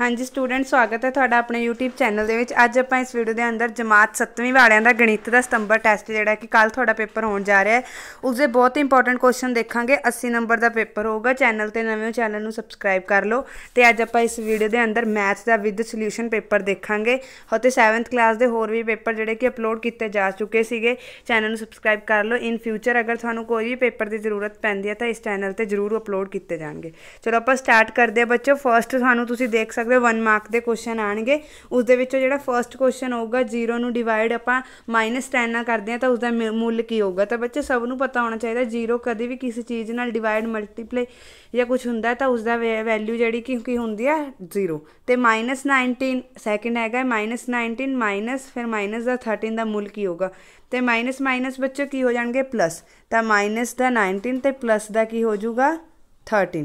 ਹਾਂਜੀ ਸਟੂਡੈਂਟ ਸਵਾਗਤ ਹੈ ਤੁਹਾਡਾ ਆਪਣੇ YouTube ਚੈਨਲ ਦੇ ਵਿੱਚ ਅੱਜ ਆਪਾਂ ਇਸ ਵੀਡੀਓ ਦੇ ਅੰਦਰ ਜਮਾਤ 7ਵੀਂ ਵਾਲਿਆਂ ਦਾ ਗਣਿਤ ਦਾ ਸਤੰਬਰ ਟੈਸਟ ਜਿਹੜਾ ਕਿ ਕੱਲ ਤੁਹਾਡਾ ਪੇਪਰ ਹੋਣ ਜਾ ਰਿਹਾ ਹੈ ਉਸ ਦੇ ਬਹੁਤ ਇੰਪੋਰਟੈਂਟ ਕੁਐਸਚਨ ਦੇਖਾਂਗੇ 80 ਨੰਬਰ ਦਾ ਪੇਪਰ ਹੋਊਗਾ ਚੈਨਲ ਤੇ ਨਵੇਂ ਹੋ ਚੈਨਲ ਨੂੰ ਸਬਸਕ੍ਰਾਈਬ ਕਰ ਲਓ ਤੇ ਅੱਜ ਆਪਾਂ ਇਸ ਵੀਡੀਓ ਦੇ ਅੰਦਰ ਮੈਥ ਦਾ ਵਿਦ ਸੋਲੂਸ਼ਨ ਪੇਪਰ ਦੇਖਾਂਗੇ ਅਤੇ 7th ਕਲਾਸ ਦੇ ਹੋਰ ਵੀ ਪੇਪਰ ਜਿਹੜੇ ਕਿ ਅਪਲੋਡ ਕੀਤੇ ਜਾ ਚੁੱਕੇ ਸੀਗੇ ਚੈਨਲ ਨੂੰ ਸਬਸਕ੍ਰਾਈਬ ਕਰ ਲਓ ਇਨ ਫਿਊਚਰ ਅਗਰ ਤੁਹਾਨੂੰ ਕੋਈ ਵੀ ਪੇਪਰ ਦੀ ਜ਼ਰੂਰਤ ਪੈਂਦੀ ਹੈ ਤਾਂ ਇਸ ਚੈਨਲ ਤੇ ਜ਼ਰੂਰ ਅਪਲੋਡ ਕੀਤੇ ਜਾਣਗੇ ਚਲੋ ਆਪਾਂ ਸਟਾਰਟ ਕਰਦੇ ਹਾਂ ਬੱਚੋ ਫਰਸਟ ਤੁਹਾਨੂੰ ਤੁਸੀਂ ਦੇਖ ਸਕਦੇ ਹੋ 1 ਮਾਰਕ ਦੇ ਕੁਐਸਚਨ ਆਣਗੇ ਉਸ ਦੇ ਵਿੱਚੋਂ ਜਿਹੜਾ ਫਰਸਟ ਕੁਐਸਚਨ ਹੋਊਗਾ 0 ਨੂੰ ਡਿਵਾਈਡ ਆਪਾਂ -10 ਨਾਲ ਕਰਦੇ ਆ ਤਾਂ ਉਸ ਦਾ ਮੁੱਲ ਕੀ ਹੋਊਗਾ ਤਾਂ ਬੱਚੇ ਸਭ ਨੂੰ ਪਤਾ ਹੋਣਾ ਚਾਹੀਦਾ 0 ਕਦੇ ਵੀ ਕਿਸੇ ਚੀਜ਼ ਨਾਲ ਡਿਵਾਈਡ ਮਲਟੀਪਲਾਈ ਜਾਂ ਕੁਝ ਹੁੰਦਾ ਤਾਂ ਉਸ ਦਾ ਵੈਲਿਊ ਜਿਹੜੀ ਕਿ ਕੀ ਹੁੰਦੀ ਆ 0 ਤੇ -19 ਸੈਕਿੰਡ ਹੈਗਾ -19 ਫਿਰ ਮਾਈਨਸ ਦਾ 13 ਦਾ ਮੁੱਲ ਕੀ ਹੋਊਗਾ ਤੇ ਮਾਈਨਸ ਮਾਈਨਸ ਬੱਚੇ ਕੀ ਹੋ ਜਾਣਗੇ ਪਲੱਸ ਤਾਂ ਮਾਈਨਸ ਦਾ 19 ਤੇ ਪਲੱਸ ਦਾ ਕੀ ਹੋ ਜਾਊਗਾ 13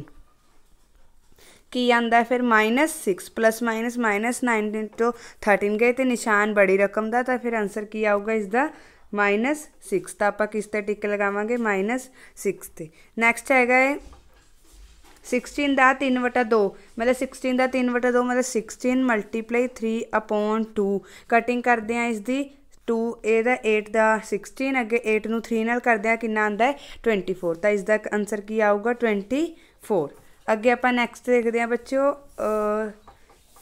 ਕੀ ਆਂਦਾ ਫਿਰ -6 ਪਲੱਸ ਮਾਈਨਸ ਮਾਈਨਸ 19 ਤੋਂ 13 ਗਏ ਤੇ ਨਿਸ਼ਾਨ ਬੜੀ ਰਕਮ ਦਾ ਤਾਂ ਫਿਰ ਆਨਸਰ ਕੀ ਆਊਗਾ ਇਸ ਦਾ -6 ਤਾਂ ਆਪਾਂ ਕਿਸ ਤੇ ਟਿਕ ਲਗਾਵਾਂਗੇ -6 ਤੇ ਨੈਕਸਟ ਹੈਗਾ ਹੈ 16 ਦਾ 3 ਵਟਾ 2 ਮਤਲਬ 16 ਦਾ 3 ਵਟਾ 2 ਮਤਲਬ 16 ਮਲਟੀਪਲਾਈ 3 ਅਪੋਨ 2 ਕਟਿੰਗ ਕਰਦੇ ਆ ਇਸ ਦੀ 2 ਇਹ ਦਾ 8 ਦਾ 16 ਅੱਗੇ 8 ਨੂੰ 3 ਨਾਲ ਕਰਦੇ ਆ ਕਿੰਨਾ ਆਂਦਾ ਹੈ 24 ਤਾਂ ਇਸ ਦਾ ਆਨਸਰ ਕੀ ਆਊਗਾ 24 ਅੱਗੇ ਆਪਾਂ ਨੈਕਸਟ ਦੇਖਦੇ ਹਾਂ ਬੱਚਿਓ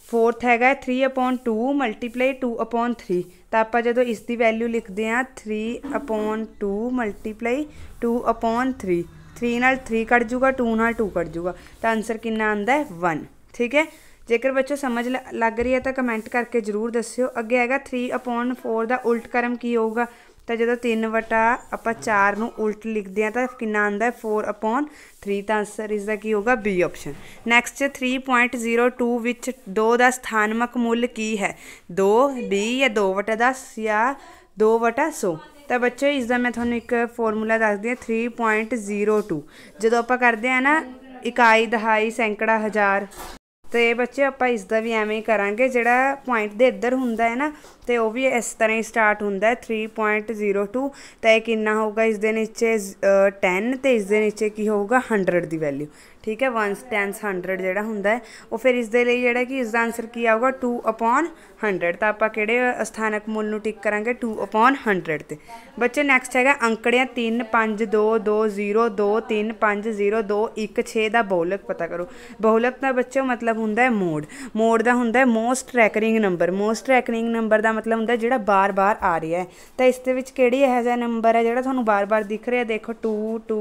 ਫੋਰਥ ਹੈਗਾ 3/2 ਮਲਟੀਪਲਾਈ 2/3 ਤਾਂ ਆਪਾਂ ਜਦੋਂ ਇਸ ਦੀ ਵੈਲਿਊ ਲਿਖਦੇ ਆ 3/2 ਮਲਟੀਪਲਾਈ 2/3 3 ਨਾਲ 3 ਕੱਟ ਜੂਗਾ 2 ਨਾਲ 2 ਕੱਟ ਜੂਗਾ ਤਾਂ ਆਨਸਰ ਕਿੰਨਾ ਆਂਦਾ ਹੈ 1 ਠੀਕ ਹੈ ਜੇਕਰ ਬੱਚੋ ਸਮਝ ਲੱਗ ਰਹੀ ਹੈ ਤਾਂ ਕਮੈਂਟ ਕਰਕੇ ਜਰੂਰ ਦੱਸਿਓ ਅੱਗੇ ਹੈਗਾ 3/4 ਦਾ ਉਲਟ ਕਰਮ ਕੀ ਹੋਊਗਾ ਤਾਂ ਜਦੋਂ 3 ਵਟਾ ਆਪਾਂ 4 ਨੂੰ ਉਲਟ ਲਿਖਦੇ ਆ ਤਾਂ ਕਿੰਨਾ ਆਂਦਾ ਹੈ 4 ਅਪਨ 3 ਤਾਂ ਆਨਸਰ ਇਸ ਦਾ ਕੀ ਹੋਗਾ B ਆਪਸ਼ਨ ਨੈਕਸਟ 3.02 ਵਿੱਚ 2 ਦਾ ਸਥਾਨਮਕ ਮੁੱਲ ਕੀ ਹੈ 2 B ਜਾਂ 2 ਵਟਾ 10 ਜਾਂ 2 ਵਟਾ 100 ਤਾਂ ਬੱਚੇ ਇਸ ਦਾ ਮੈਂ ਤੁਹਾਨੂੰ ਇੱਕ ਫਾਰਮੂਲਾ ਦੱਸਦੀ ਹਾਂ 3.02 ਜਦੋਂ ਆਪਾਂ ਕਰਦੇ ਆ ਨਾ ਇਕਾਈ ਦਹਾਈ ਸੈਂਕੜਾ ਹਜ਼ਾਰ ਤੇ ਬੱਚੇ ਆਪਾਂ ਇਸ ਦਾ ਵੀ ਐਵੇਂ ਹੀ ਕਰਾਂਗੇ ਜਿਹੜਾ ਪੁਆਇੰਟ ਦੇ ਇੱਧਰ ਹੁੰਦਾ ਹੈ ਨਾ ਤੇ ਉਹ ਵੀ ਇਸ ਤਰ੍ਹਾਂ ਹੀ ਸਟਾਰਟ ਹੁੰਦਾ ਹੈ 3.02 ਤਾਂ ਇਹ ਕਿੰਨਾ ਹੋਊਗਾ ਇਸ ਦੇ ਨੀਚੇ 10 ਤੇ ਇਸ ਦੇ ਨੀਚੇ ਕੀ ਹੋਊਗਾ 100 ਦੀ ਵੈਲਿਊ ਠੀਕ ਹੈ 1 ਸਟੈਂਸ 100 ਜਿਹੜਾ ਹੁੰਦਾ ਹੈ ਉਹ ਫਿਰ ਇਸ ਦੇ ਲਈ ਜਿਹੜਾ ਕਿ ਇਸ ਦਾ ਆਨਸਰ ਕੀ ਆਊਗਾ 2 ਅਪਨ 100 ਤਾਂ ਆਪਾਂ ਕਿਹੜੇ ਸਥਾਨਕ ਮੁੱਲ ਨੂੰ ਟਿਕ ਕਰਾਂਗੇ 2 ਅਪਨ 100 ਤੇ ਬੱਚੇ ਨੈਕਸਟ ਹੈਗਾ ਅੰਕੜਿਆਂ 3 5 2 2 0 2 3 5 0 2 1 6 ਦਾ ਬਹੁਲਕ ਪਤਾ ਕਰੋ ਬਹੁਲਕ ਦਾ ਬੱਚੇ ਮਤਲਬ ਹੁੰਦਾ ਹੈ ਮੋਡ ਮੋਡ ਦਾ ਹੁੰਦਾ ਹੈ most recurring number most recurring number ਦਾ ਮਤਲਬ ਹੁੰਦਾ ਜਿਹੜਾ ਬਾਰ-ਬਾਰ ਆ ਰਿਹਾ ਹੈ ਤਾਂ ਇਸ ਦੇ ਵਿੱਚ ਕਿਹੜੀ ਇਹ ਜਿਹਾ ਨੰਬਰ ਹੈ ਜਿਹੜਾ ਤੁਹਾਨੂੰ ਬਾਰ-ਬਾਰ ਦਿਖ ਰਿਹਾ ਦੇਖੋ 2 2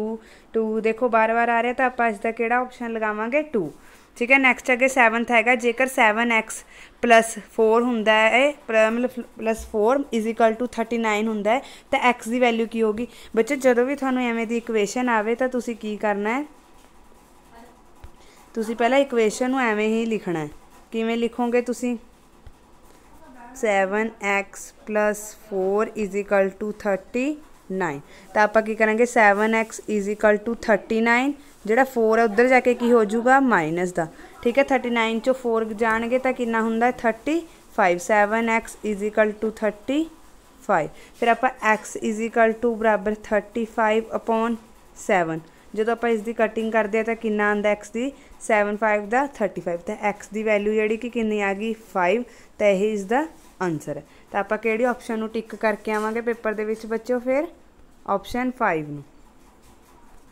2 ਦੇਖੋ ਬਾਰ-ਬਾਰ ਆ ਰਿਹਾ ਤਾਂ ਆਪਾਂ ਇਸ ਦਾ ਕਿਹੜਾ ਆਪਸ਼ਨ ਲਗਾਵਾਂਗੇ 2 ਠੀਕ ਹੈ ਨੈਕਸਟ ਅੱਗੇ 7th ਹੈਗਾ ਜੇਕਰ 7x 4 ਹੁੰਦਾ ਹੈ ਪਲੱਸ 4 39 ਹੁੰਦਾ ਹੈ ਤਾਂ x ਦੀ ਵੈਲਿਊ ਕੀ ਹੋਗੀ ਬੱਚੇ ਜਦੋਂ ਵੀ ਤੁਹਾਨੂੰ ਐਵੇਂ ਦੀ ਇਕੁਏਸ਼ਨ ਆਵੇ ਤਾਂ ਤੁਸੀਂ ਕੀ ਕਰਨਾ ਹੈ ਤੁਸੀਂ ਪਹਿਲਾਂ ਇਕੁਏਸ਼ਨ ਨੂੰ ਐਵੇਂ ਹੀ ਲਿਖਣਾ ਹੈ ਕਿਵੇਂ ਲਿਖੋਗੇ ਤੁਸੀਂ 7x 4 39 9 ਤਾਂ ਆਪਾਂ ਕੀ ਕਰਾਂਗੇ 7x 39 ਜਿਹੜਾ 4 ਹੈ ਉੱਧਰ ਜਾ ਕੇ ਕੀ ਹੋ ਜਾਊਗਾ ਮਾਈਨਸ ਦਾ ਠੀਕ ਹੈ 39 ਚੋਂ 4 ਜਾਣਗੇ ਤਾਂ ਕਿੰਨਾ ਹੁੰਦਾ ਹੈ 35 7x 35 ਫਿਰ ਆਪਾਂ x 35 upon 7 ਜਦੋਂ ਆਪਾਂ ਇਸ ਦੀ ਕਟਿੰਗ ਕਰਦੇ ਆ ਤਾਂ ਕਿੰਨਾ ਆਂਦਾ x ਦੀ 75 ਦਾ 35 ਤਾਂ x ਦੀ ਵੈਲਿਊ ਜਿਹੜੀ ਕਿ ਕਿੰਨੀ ਆ ਗਈ 5 ਤਾਂ ਇਹ ਇਸ ਦਾ ਆਨਸਰ ਹੈ ਤਾਂ ਆਪਾਂ ਕਿਹੜੀ ਆਪਸ਼ਨ ਨੂੰ ਟਿਕ ਕਰਕੇ ਆਵਾਂਗੇ ਪੇਪਰ ਦੇ ਵਿੱਚ ਬੱਚੋ ਫਿਰ ਆਪਸ਼ਨ 5 ਨੂੰ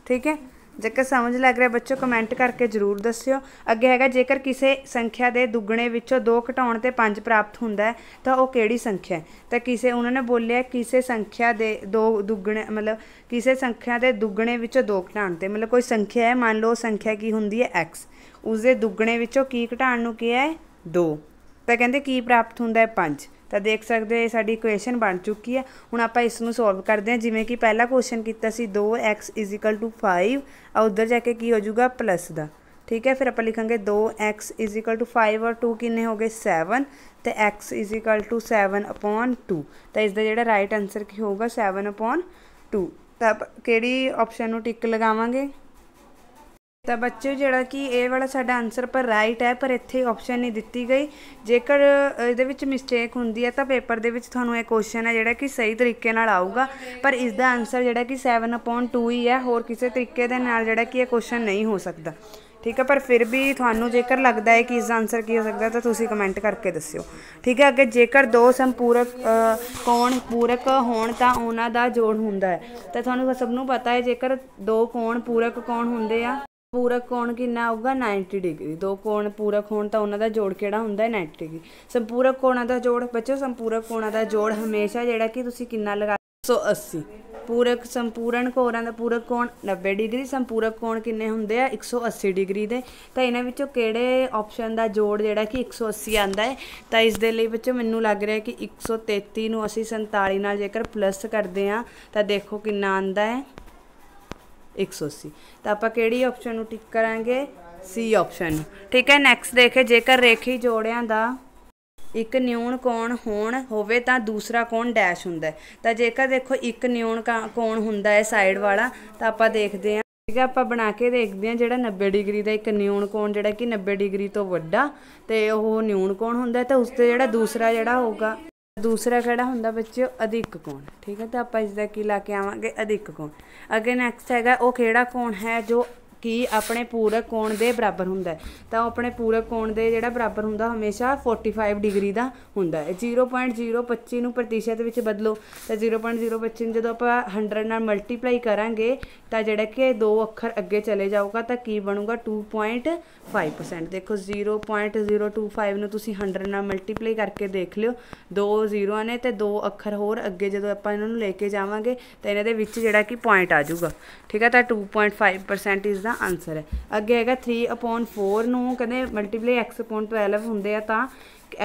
ਠੀਕ ਹੈ ਜੇਕਰ ਸਮਝ ਲੱਗ ਰਿਹਾ ਬੱਚੋ ਕਮੈਂਟ ਕਰਕੇ ਜਰੂਰ ਦੱਸਿਓ ਅੱਗੇ ਹੈਗਾ ਜੇਕਰ ਕਿਸੇ ਸੰਖਿਆ ਦੇ ਦੁੱਗਣੇ ਵਿੱਚੋਂ 2 ਘਟਾਉਣ ਤੇ 5 ਪ੍ਰਾਪਤ ਹੁੰਦਾ ਹੈ ਤਾਂ ਉਹ ਕਿਹੜੀ ਸੰਖਿਆ ਹੈ ਤਾਂ ਕਿਸੇ ਉਹਨਾਂ ਨੇ ਬੋਲਿਆ ਕਿਸੇ ਸੰਖਿਆ ਦੇ ਦੋ ਦੁੱਗਣੇ ਮਤਲਬ ਕਿਸੇ ਸੰਖਿਆ ਦੇ ਦੁੱਗਣੇ ਵਿੱਚੋਂ 2 ਘਟਾਉਣ ਤੇ ਮਤਲਬ ਕੋਈ ਸੰਖਿਆ ਹੈ ਮੰਨ ਲਓ ਸੰਖਿਆ ਕੀ ਹੁੰਦੀ ਹੈ x ਉਸ ਦੇ ਦੁੱਗਣੇ ਵਿੱਚੋਂ ਕੀ ਘਟਾਉਣ ਨੂੰ ਕਿਹਾ ਹੈ 2 ਤਾਂ ਕਹਿੰਦੇ ਕੀ ਪ੍ਰਾਪਤ ਹੁੰਦਾ ਹੈ 5 ਤਾਂ ਦੇਖ ਸਕਦੇ ਹੋ ਇਹ ਸਾਡੀ ਇਕੁਏਸ਼ਨ ਬਣ ਚੁੱਕੀ ਹੈ ਹੁਣ ਆਪਾਂ ਇਸ ਨੂੰ ਸੋਲਵ ਕਰਦੇ ਹਾਂ ਜਿਵੇਂ ਕਿ ਪਹਿਲਾ ਕੁਐਸਚਨ ਕੀਤਾ ਸੀ 2x 5 ਆ ਉਧਰ ਜਾ ਕੇ ਕੀ ਹੋ ਜਾਊਗਾ ਪਲੱਸ ਦਾ ਠੀਕ ਹੈ ਫਿਰ ਆਪਾਂ ਲਿਖਾਂਗੇ 2x 5 ਔਰ 2 ਕਿੰਨੇ ਹੋ ਗਏ 7 ਤੇ x 7 upon 2 ਤਾਂ ਇਸ ਦਾ ਜਿਹੜਾ ਰਾਈਟ ਆਨਸਰ ਕੀ ਹੋਊਗਾ 7 upon 2 ਤਾਂ ਕਿਹੜੀ ਆਪਸ਼ਨ ਨੂੰ ਟਿਕ ਲਗਾਵਾਂਗੇ ਤਾਂ ਬੱਚਿਓ ਜਿਹੜਾ ਕਿ ਇਹ ਵਾਲਾ ਸਾਡਾ ਆਨਸਰ ਪਰ ਰਾਈਟ ਹੈ ਪਰ ਇੱਥੇ ਆਪਸ਼ਨ ਨਹੀਂ ਦਿੱਤੀ ਗਈ ਜੇਕਰ ਇਹਦੇ ਵਿੱਚ ਮਿਸਟੇਕ ਹੁੰਦੀ ਹੈ ਤਾਂ ਪੇਪਰ ਦੇ ਵਿੱਚ ਤੁਹਾਨੂੰ ਇਹ ਕੁਐਸਚਨ ਹੈ ਜਿਹੜਾ ਕਿ ਸਹੀ ਤਰੀਕੇ ਨਾਲ ਆਊਗਾ ਪਰ ਇਸ ਦਾ ਆਨਸਰ ਜਿਹੜਾ ਕਿ 7/2 ਹੀ ਹੈ ਹੋਰ ਕਿਸੇ ਤਰੀਕੇ ਦੇ ਨਾਲ ਜਿਹੜਾ ਕਿ ਇਹ ਕੁਐਸਚਨ ਨਹੀਂ ਹੋ ਸਕਦਾ ਠੀਕ ਹੈ ਪਰ ਫਿਰ ਵੀ ਤੁਹਾਨੂੰ ਜੇਕਰ ਲੱਗਦਾ ਹੈ ਕਿ ਇਸ ਦਾ ਆਨਸਰ ਕੀ ਹੋ ਸਕਦਾ ਤਾਂ ਤੁਸੀਂ ਕਮੈਂਟ ਕਰਕੇ ਦੱਸਿਓ ਠੀਕ ਹੈ ਅੱਗੇ ਜੇਕਰ ਦੋ ਸੰਪੂਰਕ ਕੋਣ ਪੂਰਕ ਹੋਣ ਤਾਂ ਉਹਨਾਂ ਦਾ ਜੋੜ ਹੁੰਦਾ ਹੈ ਤਾਂ ਤੁਹਾਨੂੰ ਸਭ ਨੂੰ ਪਤਾ ਹੈ ਜੇਕਰ ਦੋ ਕੋਣ ਪੂਰਕ ਕੋਣ ਹੁੰਦੇ ਆ ਪੂਰਕ ਕੋਣ ਕਿੰਨਾ ਹੋਊਗਾ 90 ਡਿਗਰੀ ਦੋ ਕੋਣ ਪੂਰਕ ਹੋਣ ਤਾਂ ਉਹਨਾਂ ਦਾ ਜੋੜ ਕਿਹੜਾ ਹੁੰਦਾ ਹੈ 90 ਡਿਗਰੀ ਸੰਪੂਰਕ ਕੋਣਾਂ ਦਾ ਜੋੜ ਬੱਚੋ ਸੰਪੂਰਕ ਕੋਣਾਂ ਦਾ ਜੋੜ ਹਮੇਸ਼ਾ ਜਿਹੜਾ ਕਿ ਤੁਸੀਂ ਕਿੰਨਾ ਲਗਾ 180 ਪੂਰਕ ਸੰਪੂਰਨ ਕੋਣਾਂ ਦਾ ਪੂਰਕ ਕੋਣ 90 ਡਿਗਰੀ ਸੰਪੂਰਕ ਕੋਣ ਕਿੰਨੇ ਹੁੰਦੇ ਆ 180 ਡਿਗਰੀ ਦੇ ਤਾਂ ਇਹਨਾਂ ਵਿੱਚੋਂ ਕਿਹੜੇ ਆਪਸ਼ਨ ਦਾ ਜੋੜ ਜਿਹੜਾ ਕਿ 180 ਆਂਦਾ ਹੈ ਤਾਂ ਇਸ ਦੇ ਲਈ ਬੱਚੋ ਮੈਨੂੰ ਲੱਗ ਰਿਹਾ ਕਿ 133 ਨੂੰ ਅਸੀਂ 47 ਨਾਲ ਜੇਕਰ ਪਲੱਸ ਕਰਦੇ ਆ ਤਾਂ ਦੇਖੋ ਕਿੰਨਾ ਆਂਦਾ ਹੈ 180 ਤਾਂ ਆਪਾਂ ਕਿਹੜੀ ਆਪਸ਼ਨ ਨੂੰ ਟਿਕ ਕਰਾਂਗੇ ਸੀ ਆਪਸ਼ਨ ਠੀਕ ਹੈ ਨੈਕਸਟ ਦੇਖੇ ਜੇਕਰ ਰੇਖੀ ਜੋੜਿਆਂ ਦਾ ਇੱਕ ਨਿਊਨ ਕੋਣ ਹੋਣ ਹੋਵੇ ਤਾਂ ਦੂਸਰਾ ਕੋਣ ਡੈਸ਼ ਹੁੰਦਾ ਹੈ ਤਾਂ ਜੇਕਰ ਦੇਖੋ ਇੱਕ ਨਿਊਨ ਕੋਣ ਹੁੰਦਾ ਹੈ ਸਾਈਡ ਵਾਲਾ ਤਾਂ ਆਪਾਂ ਦੇਖਦੇ ਹਾਂ ਠੀਕ ਹੈ ਆਪਾਂ ਬਣਾ ਕੇ ਦੇਖਦੇ ਹਾਂ ਜਿਹੜਾ 90 ਡਿਗਰੀ ਦਾ ਇੱਕ ਨਿਊਨ ਕੋਣ ਜਿਹੜਾ ਕਿ 90 ਡਿਗਰੀ ਤੋਂ ਵੱਡਾ ਤੇ ਉਹ ਨਿਊਨ ਕੋਣ ਹੁੰਦਾ ਤਾਂ ਉਸ ਤੇ ਜਿਹੜਾ ਦੂਸਰਾ ਜਿਹੜਾ ਹੋਊਗਾ ਦੂਸਰਾ ਕਿਹੜਾ ਹੁੰਦਾ ਬੱਚਿਓ ਅਧਿਕ ਕੋਣ ਠੀਕ ਹੈ ਤਾਂ ਆਪਾਂ ਇਸ ਦਾ ਕੀ ਲਾ ਕੇ ਆਵਾਂਗੇ ਅਧਿਕ ਕੋਣ ਅਗੇ ਨੈਕਸਟ ਹੈਗਾ ਉਹ ਕਿਹੜਾ ਕੋਣ ਹੈ ਜੋ ਕਿ ਆਪਣੇ ਪੂਰਕ ਕੋਣ ਦੇ ਬਰਾਬਰ ਹੁੰਦਾ ਤਾਂ ਆਪਣੇ ਪੂਰਕ ਕੋਣ ਦੇ ਜਿਹੜਾ ਬਰਾਬਰ ਹੁੰਦਾ ਹਮੇਸ਼ਾ 45 ਡਿਗਰੀ ਦਾ ਹੁੰਦਾ ਹੈ 0.025 ਨੂੰ ਪ੍ਰਤੀਸ਼ਤ ਵਿੱਚ ਬਦਲੋ ਤਾਂ 0.025 ਨੂੰ ਜਦੋਂ ਆਪਾਂ 100 ਨਾਲ ਮਲਟੀਪਲਾਈ ਕਰਾਂਗੇ ਤਾਂ ਜਿਹੜਾ ਕਿ ਦੋ ਅੱਖਰ ਅੱਗੇ ਚਲੇ ਜਾਊਗਾ ਤਾਂ ਕੀ ਬਣੂਗਾ 2.5% ਦੇਖੋ 0.025 ਨੂੰ ਤੁਸੀਂ 100 ਨਾਲ ਮਲਟੀਪਲਾਈ ਕਰਕੇ ਦੇਖ ਲਿਓ ਦੋ ਜ਼ੀਰੋਆਂ ਨੇ ਤੇ ਦੋ ਅੱਖਰ ਹੋਰ ਅੱਗੇ ਜਦੋਂ ਆਪਾਂ ਇਹਨਾਂ ਨੂੰ ਲੈ ਕੇ ਜਾਵਾਂਗੇ ਤਾਂ ਇਹਨਾਂ ਦੇ ਵਿੱਚ ਜਿਹੜਾ ਕਿ ਪੁਆਇੰਟ ਆ ਜਾਊਗਾ ਠੀਕ ਹੈ ਤਾਂ 2.5% ਇਜ਼ ਦਾ ਆਪਣਾ ਆਨਸਰ ਹੈ ਅੱਗੇ ਹੈਗਾ 3/4 ਨੂੰ ਕਹਿੰਦੇ ਮਲਟੀਪਲਾਈ x/12 ਹੁੰਦੇ ਆ ਤਾਂ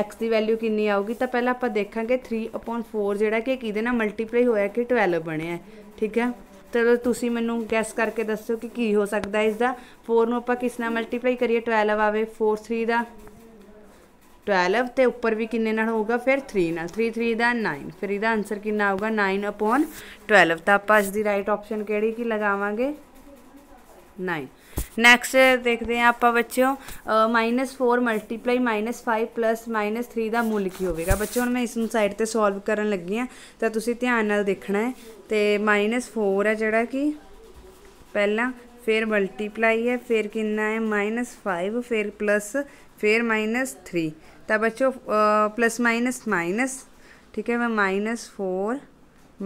x ਦੀ ਵੈਲਿਊ ਕਿੰਨੀ ਆਊਗੀ ਤਾਂ ਪਹਿਲਾਂ ਆਪਾਂ ਦੇਖਾਂਗੇ 3/4 ਜਿਹੜਾ ਕਿ ਕਿਹਦੇ ਨਾਲ ਮਲਟੀਪਲਾਈ ਹੋਇਆ ਕਿ 12 ਬਣਿਆ ਠੀਕ ਹੈ ਚਲੋ ਤੁਸੀਂ ਮੈਨੂੰ ਗੈਸ ਕਰਕੇ ਦੱਸੋ ਕਿ ਕੀ ਹੋ ਸਕਦਾ ਇਸ ਦਾ 4 ਨੂੰ ਆਪਾਂ ਕਿਸ ਨਾਲ ਮਲਟੀਪਲਾਈ ਕਰੀਏ 12 ਆਵੇ 4 3 ਦਾ 12 ਤੇ ਉੱਪਰ ਵੀ ਕਿੰਨੇ ਨਾਲ ਹੋਊਗਾ ਫਿਰ 3 ਨਾਲ 3 3 ਦਾ 9 ਫਿਰ ਇਹਦਾ ਆਨਸਰ ਕਿੰਨਾ ਆਊਗਾ 9 अपॉन 12 ਤਾਂ ਆਪਾਂ ਇਸ ਦੀ ਰਾਈਟ ਆਪਸ਼ਨ ਕਿਹੜੀ ਕੀ ਲਗਾਵਾਂਗੇ 9 नेक्स्ट uh, देखते हैं ਆਪਾਂ बच्चों -4 ਮਲਟੀਪਲਾਈ 5 3 ਦਾ ਮੁੱਲ ਕੀ ਹੋਵੇਗਾ ਬੱਚਿਓ ਹੁਣ ਮੈਂ ਇਸ ਨੂੰ ਸਾਈਡ ਤੇ ਸੋਲਵ ਕਰਨ ਲੱਗੀ ਆ ਤਾਂ ਤੁਸੀਂ ਧਿਆਨ ਨਾਲ ਦੇਖਣਾ ਹੈ ਤੇ 4 ਹੈ ਜਿਹੜਾ ਕਿ ਪਹਿਲਾਂ ਫਿਰ ਮਲਟੀਪਲਾਈ ਹੈ ਫਿਰ ਕਿੰਨਾ ਹੈ 5 ਫਿਰ ਪਲੱਸ ਫਿਰ 3 ਤਾਂ ਬੱਚੋ ਪਲੱਸ ਮਾਈਨਸ ਮਾਈਨਸ ਠੀਕ ਹੈ ਮੈਂ 4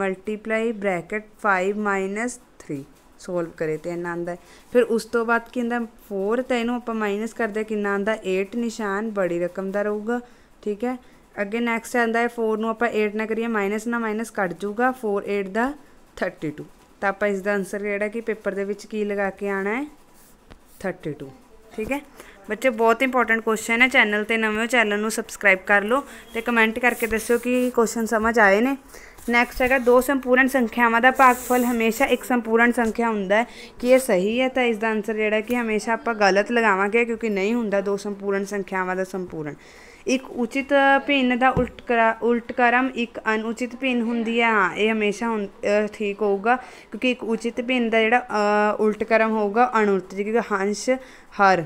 ਮਲਟੀਪਲਾਈ ਬ੍ਰੈਕਟ 5 3 ਸੋਲਵ ਕਰੇ ਤੇ ਇੰਨਾ ਆਂਦਾ ਫਿਰ ਉਸ ਤੋਂ ਬਾਅਦ ਕੀ 4 ਤਾਂ ਇਹਨੂੰ ਆਪਾਂ ਮਾਈਨਸ ਕਰਦੇ ਕਿੰਨਾ ਆਂਦਾ 8 ਨਿਸ਼ਾਨ ਬੜੀ ਰਕਮ ਦਾ ਰਹੂਗਾ ਠੀਕ ਹੈ ਅੱਗੇ ਨੈਕਸਟ ਆਂਦਾ ਹੈ 4 ਨੂੰ ਆਪਾਂ 8 ਨਾਲ ਕਰੀਏ ਮਾਈਨਸ ਨਾ ਮਾਈਨਸ ਕੱਟ ਜਾਊਗਾ 4 8 ਦਾ 32 ਤਾਂ ਆਪਾਂ ਇਸ ਦਾ ਆਨਸਰ ਜਿਹੜਾ ਕਿ ਪੇਪਰ ਦੇ ਵਿੱਚ ਕੀ ਲਗਾ ਕੇ ਆਣਾ ਹੈ 32 ਠੀਕ ਹੈ ਬੱਚੇ ਬਹੁਤ ਇੰਪੋਰਟੈਂਟ ਕੁਐਸਚਨ ਹੈ ਚੈਨਲ ਤੇ ਨਵੇਂ ਹੋ ਚੈਨਲ ਨੂੰ ਸਬਸਕ੍ਰਾਈਬ ਕਰ ਲਓ ਤੇ ਕਮੈਂਟ ਕਰਕੇ ਦੱਸਿਓ ਕਿ ਕੁਐਸਚਨ ਸਮਝ ਆਏ ਨੇ ਨੈਕਸਟ ਹੈਗਾ ਦੋ ਸੰਪੂਰਨ ਸੰਖਿਆਵਾਂ ਦਾ ਭਾਗਫਲ ਹਮੇਸ਼ਾ ਇੱਕ ਸੰਪੂਰਨ ਸੰਖਿਆ ਹੁੰਦਾ ਹੈ ਕਿ ਇਹ ਸਹੀ ਹੈ ਤਾਂ ਇਸ ਦਾ ਆਨਸਰ ਜਿਹੜਾ ਕਿ ਹਮੇਸ਼ਾ ਆਪਾਂ ਗਲਤ ਲਗਾਵਾਂਗੇ ਕਿਉਂਕਿ ਨਹੀਂ ਹੁੰਦਾ ਦੋ ਸੰਪੂਰਨ ਸੰਖਿਆਵਾਂ ਦਾ ਸੰਪੂਰਨ ਇੱਕ ਉਚਿਤ ਭਿੰਨ ਦਾ ਉਲਟ ਉਲਟ ਕਰਮ ਇੱਕ ਅਨੁਚਿਤ ਭਿੰਨ ਹੁੰਦੀ ਹੈ ਹਾਂ ਇਹ ਹਮੇਸ਼ਾ ਠੀਕ ਹੋਊਗਾ ਕਿਉਂਕਿ ਇੱਕ ਉਚਿਤ ਭਿੰਨ ਦਾ ਜਿਹੜਾ ਉਲਟ ਕਰਮ ਹੋਊਗਾ ਅਨੁਚਿਤ ਕਿਉਂਕਿ ਹੰਸ ਹਰ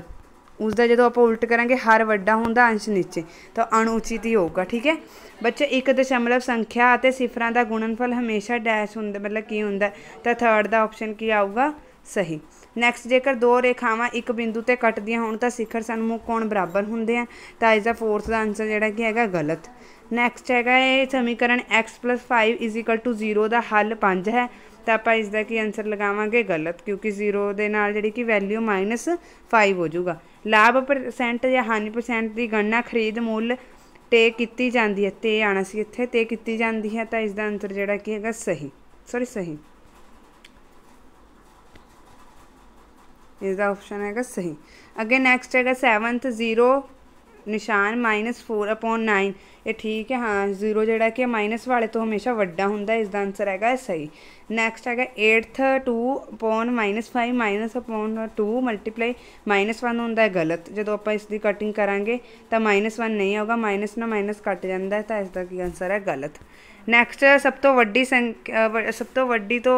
ਉਸ ਦਾ ਜਦੋਂ ਆਪਾਂ ਉਲਟ ਕਰਾਂਗੇ ਹਰ ਵੱਡਾ ਹੁੰਦਾ ਅੰਸ਼ ਨੀਚੇ ਤਾਂ ਅਣਉਚਿਤ ਹੀ ਹੋਊਗਾ ਠੀਕ ਹੈ ਬੱਚੇ ਇੱਕ ਦਸ਼ਮਲਵ ਸੰਖਿਆ ਅਤੇ ਸਿਫਰਾਂ ਦਾ ਗੁਣਨਫਲ ਹਮੇਸ਼ਾ ਡੈਸ਼ ਹੁੰਦਾ ਮਤਲਬ ਕੀ ਹੁੰਦਾ ਤਾਂ ਥਰਡ ਦਾ ਆਪਸ਼ਨ ਕੀ ਆਊਗਾ ਸਹੀ ਨੈਕਸਟ ਜੇਕਰ ਦੋ ਰੇਖਾਵਾਂ ਇੱਕ ਬਿੰਦੂ ਤੇ ਕੱਟਦੀਆਂ ਹੋਣ ਤਾਂ ਸਿਖਰ ਸਨਮੁਖ ਕੋਣ ਬਰਾਬਰ ਹੁੰਦੇ ਆ ਤਾਂ ਇਸ ਦਾ ਫੋਰਥ ਦਾ ਆਨਸਰ ਜਿਹੜਾ ਕੀ ਹੈਗਾ ਗਲਤ ਨੈਕਸਟ ਹੈਗਾ ਇਹ ਸਮੀਕਰਨ x 5 0 ਦਾ ਹੱਲ 5 ਹੈ ਤਾਂ ਆਪਾਂ ਇਸ ਦਾ ਕੀ ਆਨਸਰ ਲਗਾਵਾਂਗੇ ਗਲਤ ਕਿਉਂਕਿ 0 ਦੇ ਨਾਲ ਜਿਹੜੀ ਕਿ ਵੈਲਿਊ ਮਾਈਨਸ 5 ਹੋ ਜਾਊਗਾ ਲਾਭ ਪਰਸੈਂਟ ਜਾਂ ਹਾਨੀ ਪਰਸੈਂਟ ਦੀ ਗਣਨਾ ਖਰੀਦ ਮੁੱਲ ਤੇ ਕੀਤੀ ਜਾਂਦੀ ਹੈ ਤੇ ਆਣਾ ਸੀ ਇੱਥੇ ਤੇ ਕੀਤੀ ਜਾਂਦੀ ਹੈ ਤਾਂ ਇਸ ਦਾ ਆਨਸਰ ਜਿਹੜਾ ਕੀ ਹੈਗਾ ਸਹੀ ਸੌਰੀ ਸਹੀ ਇਸ ਦਾ ਆਪਸ਼ਨ ਹੈਗਾ ਸਹੀ ਅਗੇ ਨੈਕਸਟ ਹੈਗਾ 7th 0 ਨਿਸ਼ਾਨ -4/9 ਇਹ ਠੀਕ ਹੈ ਹਾਂ ਜ਼ੀਰੋ ਜਿਹੜਾ ਕਿ ਮਾਈਨਸ ਵਾਲੇ ਤੋਂ ਹਮੇਸ਼ਾ ਵੱਡਾ ਹੁੰਦਾ ਇਸ ਦਾ ਆਨਸਰ ਹੈਗਾ ਸਹੀ ਨੈਕਸਟ ਹੈਗਾ 8 2/-5 -2 ਮਲਟੀਪਲਾਈ -1 ਹੁੰਦਾ ਹੈ ਗਲਤ ਜਦੋਂ ਆਪਾਂ ਇਸ ਦੀ ਕਟਿੰਗ ਕਰਾਂਗੇ ਤਾਂ -1 ਨਹੀਂ ਆਊਗਾ ਮਾਈਨਸ ਨਾਲ ਮਾਈਨਸ ਕੱਟ ਜਾਂਦਾ ਤਾਂ ਇਸ ਦਾ ਕੀ ਆਨਸਰ ਹੈ ਗਲਤ ਨੈਕਸਟ ਸਭ ਤੋਂ ਵੱਡੀ ਸਭ ਤੋਂ ਵੱਡੀ ਤੋਂ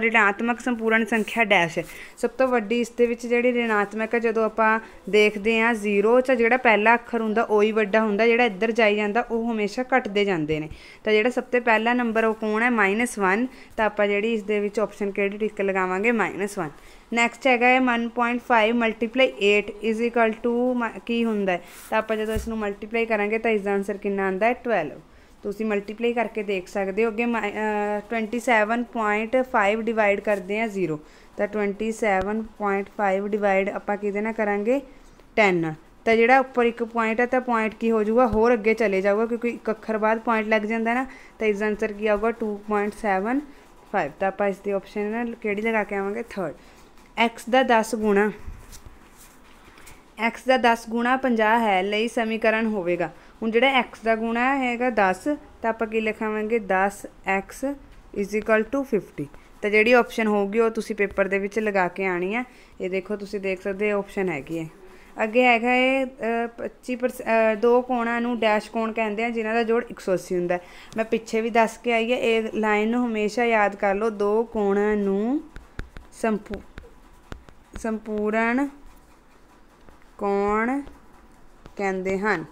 ਰਿਣਾਤਮਕ ਸੰਪੂਰਨ ਸੰਖਿਆ ਡੈਸ਼ ਸਭ ਤੋਂ ਵੱਡੀ ਇਸ ਦੇ ਵਿੱਚ ਜਿਹੜੀ ਰਿਣਾਤਮਕ ਹੈ ਜਦੋਂ ਆਪਾਂ ਦੇਖਦੇ ਆ 0 ਚ ਜਿਹੜਾ ਪਹਿਲਾ ਅੱਖਰ ਹੁੰਦਾ ਉਹ ਹੀ ਵੱਡਾ ਹੁੰਦਾ ਜਿਹੜਾ ਇੱਧਰ ਜਾਈ ਜਾਂਦਾ ਉਹ ਹਮੇਸ਼ਾ ਘਟਦੇ ਜਾਂਦੇ ਨੇ ਤਾਂ ਜਿਹੜਾ ਸਭ ਤੋਂ ਪਹਿਲਾ ਨੰਬਰ ਉਹ ਕੌਣ ਹੈ -1 ਤਾਂ ਆਪਾਂ ਜਿਹੜੀ ਇਸ ਦੇ ਵਿੱਚ ਆਪਸ਼ਨ ਕਿਹੜੀ ਟਿਕ ਲਗਾਵਾਂਗੇ -1 ਨੈਕਸਟ ਹੈਗਾ ਹੈ 1.5 ਮਲਟੀਪਲਾਈ 8 ਇਜ਼ ਇਕੁਅਲ ਟੂ ਕੀ ਹੁੰਦਾ ਤਾਂ ਆਪਾਂ ਜਦੋਂ ਇਸ ਨੂੰ ਮਲਟੀਪਲਾਈ ਕਰਾਂਗੇ ਤਾਂ ਇਸ ਦਾ ਆਨਸਰ ਕਿੰਨਾ ਆਉਂਦਾ ਹੈ 12 ਤੁਸੀਂ ਮਲਟੀਪਲਾਈ ਕਰਕੇ ਦੇਖ ਸਕਦੇ ਹੋ ਅੱਗੇ 27.5 ਡਿਵਾਈਡ ਕਰਦੇ ਆ 0 ਤਾਂ 27.5 ਡਿਵਾਈਡ ਆਪਾਂ ਕਿਹਦੇ ਨਾਲ ਕਰਾਂਗੇ 10 ਨਾਲ ਤਾਂ ਜਿਹੜਾ ਉੱਪਰ ਇੱਕ ਪੁਆਇੰਟ ਹੈ ਤਾਂ ਪੁਆਇੰਟ ਕੀ ਹੋ ਜਾਊਗਾ ਹੋਰ ਅੱਗੇ ਚਲੇ ਜਾਊਗਾ ਕਿਉਂਕਿ ਇੱਕ ਅੱਖਰ ਬਾਅਦ ਪੁਆਇੰਟ ਲੱਗ ਜਾਂਦਾ ਨਾ ਤਾਂ ਇਸ ਅਨਸਰ ਆਨਸਰ ਕੀ ਆਊਗਾ 2.75 ਤਾਂ ਆਪਾਂ ਇਸ ਦੀ ਆਪਸ਼ਨ ਨਾਲ ਕਿਹੜੀ ਲਗਾ ਕੇ ਆਵਾਂਗੇ ਥਰਡ x ਦਾ 10 ਗੁਣਾ x ਦਾ 10 ਗੁਣਾ 50 ਹੈ ਲਈ ਸਮੀਕਰਨ ਹੋਵੇਗਾ ਹੁਣ ਜਿਹੜਾ x ਦਾ ਗੁਣਾ ਹੈਗਾ 10 ਤਾਂ ਆਪਾਂ ਕੀ ਲਿਖਾਵਾਂਗੇ 10x 50 ਤਾਂ ਜਿਹੜੀ ਆਪਸ਼ਨ ਹੋਊਗੀ ਉਹ ਤੁਸੀਂ ਪੇਪਰ ਦੇ ਵਿੱਚ ਲਗਾ ਕੇ ਆਣੀ ਹੈ ਇਹ ਦੇਖੋ ਤੁਸੀਂ ਦੇਖ ਸਕਦੇ ਹੋ ਆਪਸ਼ਨ ਹੈਗੀ ਹੈ ਅੱਗੇ ਹੈਗਾ ਇਹ 25% ਦੋ ਕੋਣਾਂ ਨੂੰ ਡੈਸ਼ ਕੋਣ ਕਹਿੰਦੇ ਆ ਜਿਨ੍ਹਾਂ ਦਾ ਜੋੜ 180 ਹੁੰਦਾ ਮੈਂ ਪਿੱਛੇ ਵੀ ਦੱਸ ਕੇ ਆਈ ਹੈ ਇਹ ਲਾਈਨ ਨੂੰ ਹਮੇਸ਼ਾ ਯਾਦ ਕਰ ਲਓ ਦੋ ਕੋਣਾਂ ਨੂੰ ਸੰਪੂਰਨ ਕੋਣ ਕਹਿੰਦੇ ਹਨ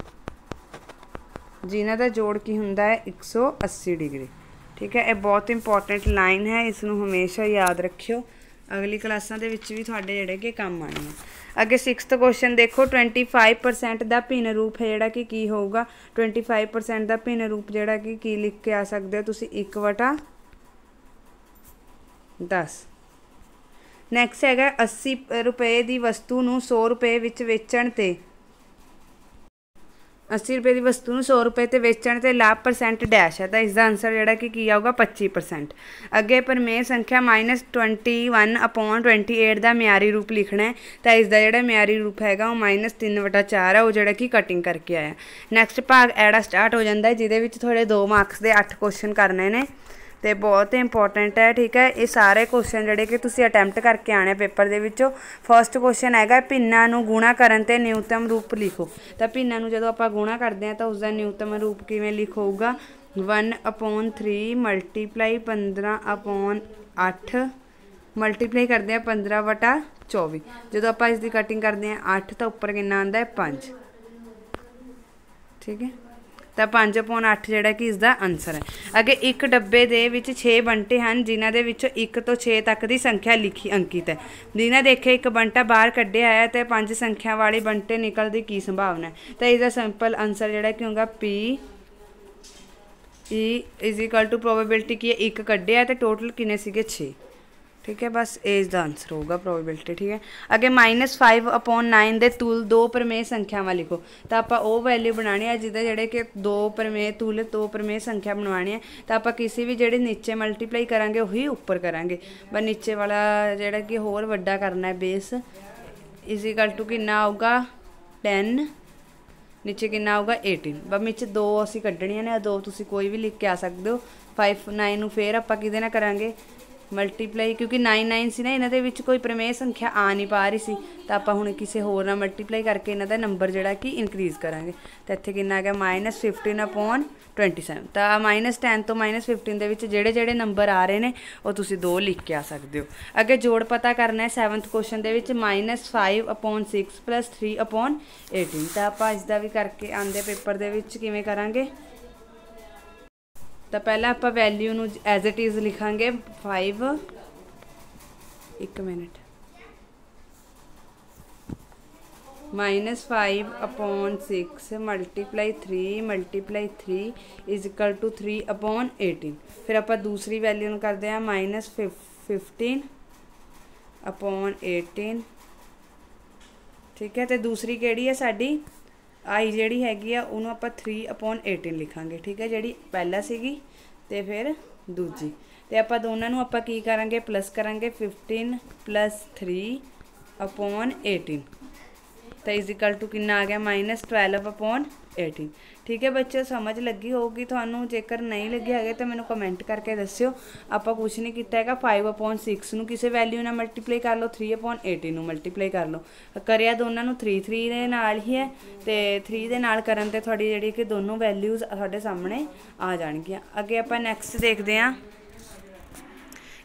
ਜਿਨ੍ਹਾਂ ਦਾ ਜੋੜ ਕੀ ਹੁੰਦਾ ਹੈ 180 ਡਿਗਰੀ ਠੀਕ ਹੈ ਇਹ ਬਹੁਤ ਇੰਪੋਰਟੈਂਟ ਲਾਈਨ ਹੈ ਇਸ ਨੂੰ ਹਮੇਸ਼ਾ ਯਾਦ ਰੱਖਿਓ ਅਗਲੀ ਕਲਾਸਾਂ ਦੇ ਵਿੱਚ ਵੀ ਤੁਹਾਡੇ ਜਿਹੜੇ ਕਿ ਕੰਮ ਆਣਗੇ ਅੱਗੇ 6th ਕੁਐਸਚਨ ਦੇਖੋ 25% ਦਾ ਭਿੰਨ ਰੂਪ ਹੈ ਜਿਹੜਾ ਕਿ ਕੀ ਹੋਊਗਾ 25% ਦਾ ਭਿੰਨ ਰੂਪ ਜਿਹੜਾ ਕਿ ਕੀ ਲਿਖ ਕੇ ਆ ਸਕਦੇ ਹੋ ਤੁਸੀਂ 1/10 ਨੈਕਸਟ ਹੈਗਾ 80 ਰੁਪਏ ਦੀ ਵਸਤੂ ਨੂੰ 100 ਰੁਪਏ ਵਿੱਚ ਵੇਚਣ ਤੇ 80 ਰੁਪਏ ਦੀ ਵਸਤੂ ਨੂੰ 100 ਰੁਪਏ ਤੇ ਵੇਚਣ ਤੇ ਲਾਭ ਪਰਸੈਂਟ ਡੈਸ਼ ਹੈ ਤਾਂ ਇਸ ਦਾ ਆਨਸਰ ਜਿਹੜਾ ਕਿ ਕੀ ਆਊਗਾ 25% ਅੱਗੇ ਪਰਮੇਯ ਸੰਖਿਆ -21 upon 28 ਦਾ ਮਿਆਰੀ ਰੂਪ ਲਿਖਣਾ ਹੈ ਤਾਂ ਇਸ ਦਾ ਜਿਹੜਾ ਮਿਆਰੀ ਰੂਪ ਹੈਗਾ ਉਹ -3/4 ਹੈ ਉਹ ਜਿਹੜਾ ਕਿ ਕਟਿੰਗ ਕਰਕੇ ਆਇਆ ਨੈਕਸਟ ਭਾਗ ਐੜਾ ਸਟਾਰਟ ਹੋ ਜਾਂਦਾ ਹੈ ਜਿਹਦੇ ਵਿੱਚ ਤੁਹਾਡੇ 2 ਮਾਰਕਸ ਦੇ 8 ਕੁਐਸਚਨ ਕਰਨੇ ਨੇ ਤੇ ਬਹੁਤ ਇੰਪੋਰਟੈਂਟ ਹੈ ਠੀਕ ਹੈ ਇਹ ਸਾਰੇ ਕੁਐਸਚਨ ਜਿਹੜੇ ਕਿ ਤੁਸੀਂ ਅਟੈਂਪਟ ਕਰਕੇ ਆਣੇ ਪੇਪਰ ਦੇ ਵਿੱਚੋਂ ਫਰਸਟ ਕੁਐਸਚਨ ਹੈਗਾ ਪਿੰਨਾਂ ਨੂੰ ਗੁਣਾ ਕਰਨ ਤੇ ਨਿਊਤਮ ਰੂਪ ਲਿਖੋ ਤਾਂ ਪਿੰਨਾਂ ਨੂੰ ਜਦੋਂ ਆਪਾਂ ਗੁਣਾ ਕਰਦੇ ਆ ਤਾਂ ਉਸ ਦਾ ਨਿਊਤਮ ਰੂਪ ਕਿਵੇਂ ਲਿਖੋਗਾ 1 3 ਮਲਟੀਪਲਾਈ 15 8 ਮਲਟੀਪਲਾਈ ਕਰਦੇ ਆ 15 ਵਟਾ 24 ਜਦੋਂ ਆਪਾਂ ਇਸ ਦੀ ਕਟਿੰਗ ਕਰਦੇ ਆ 8 ਤਾਂ ਉੱਪਰ ਕਿੰਨਾ ਆਂਦਾ ਹੈ 5 ਠੀਕ ਹੈ ਤਾਂ 5/8 ਜਿਹੜਾ ਕਿ ਇਸ ਦਾ ਆਨਸਰ ਹੈ ਅਗੇ ਇੱਕ ਡੱਬੇ ਦੇ ਵਿੱਚ 6 ਬੰਟੇ ਹਨ ਜਿਨ੍ਹਾਂ ਦੇ ਵਿੱਚੋਂ 1 ਤੋਂ 6 ਤੱਕ ਦੀ ਸੰਖਿਆ ਲਿਖੀ ਅੰਕਿਤ ਹੈ ਜਿਨ੍ਹਾਂ ਦੇਖੇ ਇੱਕ ਬੰਟਾ ਬਾਹਰ ਕੱਢਿਆ ਹੈ ਤੇ ਪੰਜ ਸੰਖਿਆ ਵਾਲੇ ਬੰਟੇ ਨਿਕਲਦੀ ਕੀ ਸੰਭਾਵਨਾ ਹੈ ਤਾਂ ਇਸ ਦਾ ਸਿੰਪਲ ਆਨਸਰ ਜਿਹੜਾ ਕਿ ਹੋਗਾ P E is equal to probability ਕੀ ਹੈ 1 ਕੱਢਿਆ ਤੇ ਟੋਟਲ ਕਿੰਨੇ ਸੀਗੇ 6 ਠੀਕ ਹੈ ਬਸ ਇਸ ਦਾ ਆਨਸਰ ਹੋਗਾ ਪ੍ਰੋਬੇਬਿਲਟੀ ਠੀਕ ਹੈ ਅਗੇ -5 upon 9 ਦੇ ਤੁਲ ਦੋ ਪਰਮੇਯ ਸੰਖਿਆਵਾਂ ਲਿਖੋ ਤਾਂ ਆਪਾਂ ਉਹ ਵੈਲਿਊ ਬਣਾਣੀ ਹੈ ਜਿਹਦੇ ਜਿਹੜੇ ਕਿ ਦੋ ਪਰਮੇਯ ਤੁਲ ਦੋ ਪਰਮੇਯ ਸੰਖਿਆ ਬਣਵਾਣੀ ਹੈ ਤਾਂ ਆਪਾਂ ਕਿਸੇ ਵੀ ਜਿਹੜੇ ਨੀਚੇ ਮਲਟੀਪਲਾਈ ਕਰਾਂਗੇ ਉਹੀ ਉੱਪਰ ਕਰਾਂਗੇ ਬਸ ਨੀਚੇ ਵਾਲਾ ਜਿਹੜਾ ਕਿ ਹੋਰ ਵੱਡਾ ਕਰਨਾ ਹੈ ਬੇਸ ਇਜ਼ ਇਕੁਅਲ ਟੂ ਕਿੰਨਾ ਆਊਗਾ 10 ਨੀਚੇ ਕਿੰਨਾ ਆਊਗਾ 18 ਬਸ ਵਿੱਚ ਦੋ ਅਸੀਂ ਕੱਢਣੀਆਂ ਨੇ ਆ ਦੋ ਤੁਸੀਂ ਕੋਈ ਵੀ ਲਿਖ ਕੇ ਆ ਸਕਦੇ ਹੋ 5 9 ਨੂੰ ਫੇਰ ਆਪਾਂ ਕਿਹਦੇ ਨਾਲ ਕਰਾਂਗੇ ਮਲਟੀਪਲਾਈ ਕਿਉਂਕਿ 99 ਸੀ ਨਾ ਇਹਨਾਂ ਦੇ ਵਿੱਚ ਕੋਈ ਪ੍ਰਮੇਯ ਸੰਖਿਆ ਆ ਨਹੀਂ ਪਾ ਰਹੀ ਸੀ ਤਾਂ ਆਪਾਂ ਹੁਣ ਕਿਸੇ ਹੋਰ ਨਾਲ ਮਲਟੀਪਲਾਈ ਕਰਕੇ ਇਹਨਾਂ ਦਾ ਨੰਬਰ ਜਿਹੜਾ ਕਿ ਇਨਕਰੀਜ਼ ਕਰਾਂਗੇ ਤਾਂ ਇੱਥੇ ਕਿੰਨਾ ਆ ਗਿਆ -15 ਅਪੋਨ 27 ਤਾਂ -10 ਤੋਂ -15 ਦੇ ਵਿੱਚ ਜਿਹੜੇ ਜਿਹੜੇ ਨੰਬਰ ਆ ਰਹੇ ਨੇ ਉਹ ਤੁਸੀਂ ਦੋ ਲਿਖ ਕੇ ਆ ਸਕਦੇ ਹੋ ਅੱਗੇ ਜੋੜ ਪਤਾ ਕਰਨਾ ਹੈ 7th ਕੁਐਸਚਨ ਦੇ ਵਿੱਚ -5 ਅਪੋਨ 6 3 ਅਪੋਨ 18 ਤਾਂ ਆਪਾਂ ਇਸ ਦਾ ਵੀ ਕਰਕੇ ਆਂਦੇ ਪੇਪਰ ਦੇ ਵਿੱਚ ਕਿਵੇਂ ਕਰਾਂਗੇ ਤਾਂ ਪਹਿਲਾਂ ਆਪਾਂ ਵੈਲਿਊ ਨੂੰ ਐਜ਼ ਇਟ ਇਜ਼ ਲਿਖਾਂਗੇ 5 1 minute minus 5 upon 6 multiply 3 multiply 3 is equal to 3 upon 18 ਫਿਰ ਆਪਾਂ ਦੂਸਰੀ ਵੈਲਿਊ ਨੂੰ ਕਰਦੇ ਆ minus 15 upon 18 ਠੀਕ ਹੈ ਤੇ ਦੂਸਰੀ ਕਿਹੜੀ ਹੈ ਸਾਡੀ i ਜਿਹੜੀ ਹੈਗੀ ਆ ਉਹਨੂੰ ਆਪਾਂ 3/18 ਲਿਖਾਂਗੇ ਠੀਕ ਹੈ ਜਿਹੜੀ ਪਹਿਲਾ ਸੀਗੀ ਤੇ ਫਿਰ ਦੂਜੀ ਤੇ ਆਪਾਂ ਦੋਨਾਂ ਨੂੰ ਆਪਾਂ ਕੀ ਕਰਾਂਗੇ ਪਲੱਸ ਕਰਾਂਗੇ 15 3/18 ਤਾਂ ਇਜ਼ ਇਕੁਅਲ ਟੂ ਕਿੰਨਾ ਆ ਗਿਆ -12/18 ਠੀਕ ਹੈ ਬੱਚੇ ਸਮਝ ਲੱਗੀ ਹੋਊਗੀ ਤੁਹਾਨੂੰ ਜੇਕਰ ਨਹੀਂ ਲੱਗੀ ਹੈਗੇ ਤਾਂ ਮੈਨੂੰ ਕਮੈਂਟ ਕਰਕੇ ਦੱਸਿਓ ਆਪਾਂ ਕੁਝ ਨਹੀਂ ਕੀਤਾ ਹੈਗਾ 5/6 ਨੂੰ ਕਿਸੇ ਵੈਲਿਊ ਨਾਲ ਮਲਟੀਪਲਾਈ ਕਰ ਲਓ 3/18 ਨੂੰ ਮਲਟੀਪਲਾਈ ਕਰ ਲਓ ਕਰਿਆ ਦੋਨਾਂ ਨੂੰ 3 3 ਦੇ ਨਾਲ ਹੀ ਹੈ ਤੇ 3 ਦੇ ਨਾਲ ਕਰਨ ਤੇ ਤੁਹਾਡੀ ਜਿਹੜੀ ਕਿ ਦੋਨੋਂ ਵੈਲਿਊਜ਼ ਤੁਹਾਡੇ ਸਾਹਮਣੇ ਆ ਜਾਣਗੀਆਂ ਅੱਗੇ ਆਪਾਂ ਨੈਕਸਟ ਦੇਖਦੇ ਹਾਂ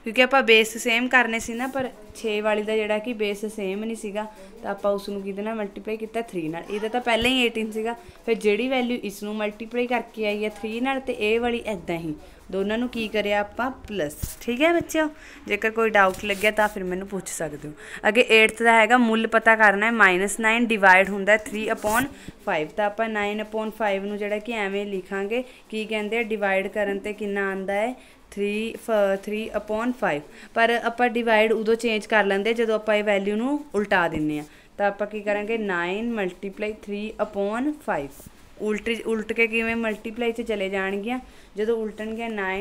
ਕਿਉਂਕਿ ਆਪਾਂ ਬੇਸ ਸੇਮ ਕਰਨੇ ਸੀ ਨਾ ਪਰ 6 ਵਾਲੀ ਦਾ ਜਿਹੜਾ ਕਿ ਬੇਸ ਸੇਮ ਨਹੀਂ ਸੀਗਾ ਤਾਂ ਆਪਾਂ ਉਸ ਨੂੰ ਕਿਹਦੇ ਨਾਲ ਮਲਟੀਪਲਾਈ ਕੀਤਾ 3 ਨਾਲ ਇਹਦਾ ਤਾਂ ਪਹਿਲਾਂ ਹੀ 18 ਸੀਗਾ ਫਿਰ ਜਿਹੜੀ ਵੈਲਿਊ ਇਸ ਨੂੰ ਮਲਟੀਪਲਾਈ ਕਰਕੇ ਆਈ ਹੈ 3 ਨਾਲ ਤੇ ਇਹ ਵਾਲੀ ਐਦਾਂ ਹੀ ਦੋਨਾਂ ਨੂੰ ਕੀ ਕਰਿਆ ਆਪਾਂ ਪਲੱਸ ਠੀਕ ਹੈ ਬੱਚਿਓ ਜੇਕਰ ਕੋਈ ਡਾਊਟ ਲੱਗਿਆ ਤਾਂ ਫਿਰ ਮੈਨੂੰ ਪੁੱਛ ਸਕਦੇ ਹੋ ਅੱਗੇ 8th ਦਾ ਹੈਗਾ ਮੁੱਲ ਪਤਾ ਕਰਨਾ ਹੈ -9 ਡਿਵਾਈਡ ਹੁੰਦਾ ਹੈ 3 ਅਪੋਨ 5 ਤਾਂ ਆਪਾਂ 9 ਅਪੋਨ 5 ਨੂੰ ਜਿਹੜਾ ਕਿ ਐਵੇਂ ਲਿਖਾਂਗੇ ਕੀ ਕਹਿੰਦੇ ਆ ਡਿਵਾਈਡ ਕਰਨ ਤੇ ਕਿੰਨਾ ਆਂਦਾ ਹੈ 3 3/5 ਪਰ ਆਪਾਂ ਡਿਵਾਈਡ ਉਦੋਂ ਚੇਂਜ ਕਰ ਲੈਂਦੇ ਜਦੋਂ ਆਪਾਂ ਇਹ ਵੈਲਿਊ ਨੂੰ ਉਲਟਾ ਦਿੰਨੇ ਆ ਤਾਂ ਆਪਾਂ ਕੀ ਕਰਾਂਗੇ 9 3/5 ਉਲਟ ਉਲਟ ਕੇ ਕਿਵੇਂ ਮਲਟੀਪਲਾਈ 'ਚ ਚਲੇ ਜਾਣਗੀਆਂ ਜਦੋਂ ਉਲਟਣਗੇ 9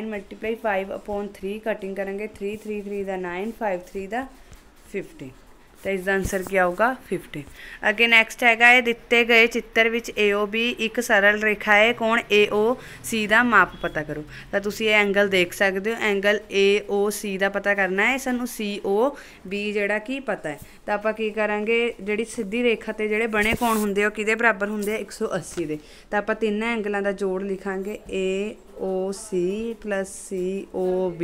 5 3 ਕਟਿੰਗ ਕਰਾਂਗੇ 3 3 3 ਦਾ 9 5 3 ਦਾ 15 ਤਾਂ ਇਸ ਦਾ ਆਨਸਰ ਕੀ ਆਊਗਾ 15 ਅਗੇ ਨੈਕਸਟ ਹੈਗਾ ਇਹ ਦਿੱਤੇ ਗਏ ਚਿੱਤਰ ਵਿੱਚ AOB ਇੱਕ ਸਰਲ ਰੇਖਾ ਹੈ ਕੋਣ AOC ਦਾ ਮਾਪ ਪਤਾ ਕਰੋ ਤਾਂ ਤੁਸੀਂ ਇਹ ਐਂਗਲ ਦੇਖ ਸਕਦੇ ਹੋ ਐਂਗਲ AOC ਦਾ ਪਤਾ ਕਰਨਾ ਹੈ ਸਾਨੂੰ COB ਜਿਹੜਾ ਕੀ ਪਤਾ ਹੈ ਤਾਂ ਆਪਾਂ ਕੀ ਕਰਾਂਗੇ ਜਿਹੜੀ ਸਿੱਧੀ ਰੇਖਾ ਤੇ ਜਿਹੜੇ ਬਣੇ ਕੋਣ ਹੁੰਦੇ ਆ ਕਿਹਦੇ ਬਰਾਬਰ ਹੁੰਦੇ ਆ 180 ਦੇ ਤਾਂ ਆਪਾਂ ਤਿੰਨ ਐਂਗਲਾਂ ਦਾ ਜੋੜ ਲਿਖਾਂਗੇ A OC COB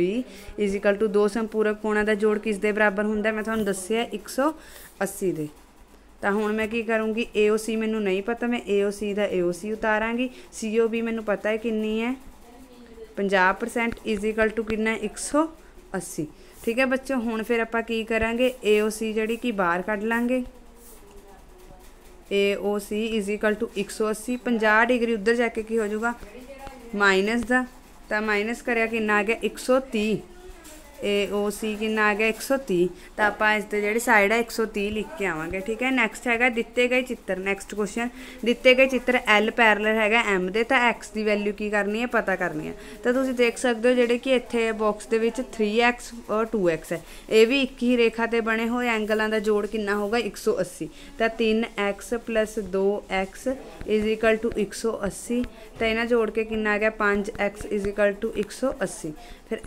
ਇਕੁਅਲ ਦੋ ਸੰਪੂਰਕ ਕੋਣਾਂ ਦਾ ਜੋੜ ਕਿਸ ਦੇ ਬਰਾਬਰ ਹੁੰਦਾ ਮੈਂ ਤੁਹਾਨੂੰ ਦੱਸਿਆ 180 ਦੇ ਤਾਂ ਹੁਣ ਮੈਂ ਕੀ ਕਰੂੰਗੀ AOC ਮੈਨੂੰ ਨਹੀਂ ਪਤਾ ਮੈਂ AOC ਦਾ AOC ਉਤਾਰਾਂਗੀ COB ਮੈਨੂੰ ਪਤਾ ਹੈ ਕਿੰਨੀ ਹੈ 50% ਇਜ਼ ਇਕੁਅਲ ਟੂ ਕਿੰਨਾ 180 ਠੀਕ ਹੈ ਬੱਚੋ ਹੁਣ ਫਿਰ ਆਪਾਂ ਕੀ ਕਰਾਂਗੇ AOC ਜਿਹੜੀ ਕਿ ਬਾਹਰ ਕੱਢ ਲਾਂਗੇ AOC is equal to 180 50 degree ਉੱਧਰ ਜਾ ਕੇ ਕੀ ਹੋ ਜਾਊਗਾ ਮਾਈਨਸ ਦਾ ਤਾਂ ਮਾਈਨਸ ਕਰਿਆ ਕਿੰਨਾ ਆ ਗਿਆ 130 ਇਹ ਉਹ ਸੀ ਕਿੰਨਾ ਆ ਗਿਆ 130 ਤਾਂ ਆਪਾਂ ਇਸ ਤੇ ਜਿਹੜੇ ਸਾਈਡ ਆ 130 ਲਿਖ ਕੇ ਆਵਾਂਗੇ ਠੀਕ ਹੈ ਨੈਕਸਟ ਹੈਗਾ ਦਿੱਤੇ ਗਏ ਚਿੱਤਰ ਨੈਕਸਟ ਕੁਐਸਚਨ ਦਿੱਤੇ ਗਏ ਚਿੱਤਰ L ਪੈਰਲਲ ਹੈਗਾ M ਦੇ ਤਾਂ x ਦੀ ਵੈਲਿਊ ਕੀ ਕਰਨੀ ਹੈ ਪਤਾ ਕਰਨੀ ਹੈ ਤਾਂ ਤੁਸੀਂ ਦੇਖ ਸਕਦੇ ਹੋ ਜਿਹੜੇ ਕਿ ਇੱਥੇ ਬਾਕਸ ਦੇ ਵਿੱਚ 3x ਔਰ 2x ਹੈ ਇਹ ਵੀ ਇੱਕ ਹੀ ਰੇਖਾ ਤੇ ਬਣੇ ਹੋਏ ਐਂਗਲਾਂ ਦਾ ਜੋੜ ਕਿੰਨਾ ਹੋਗਾ 180 ਤਾਂ 3x 2x 180 ਤਾਂ ਇਹਨਾਂ ਜੋੜ ਕੇ ਕਿੰਨਾ ਆ ਗਿਆ 5x 180 ਫਿਰ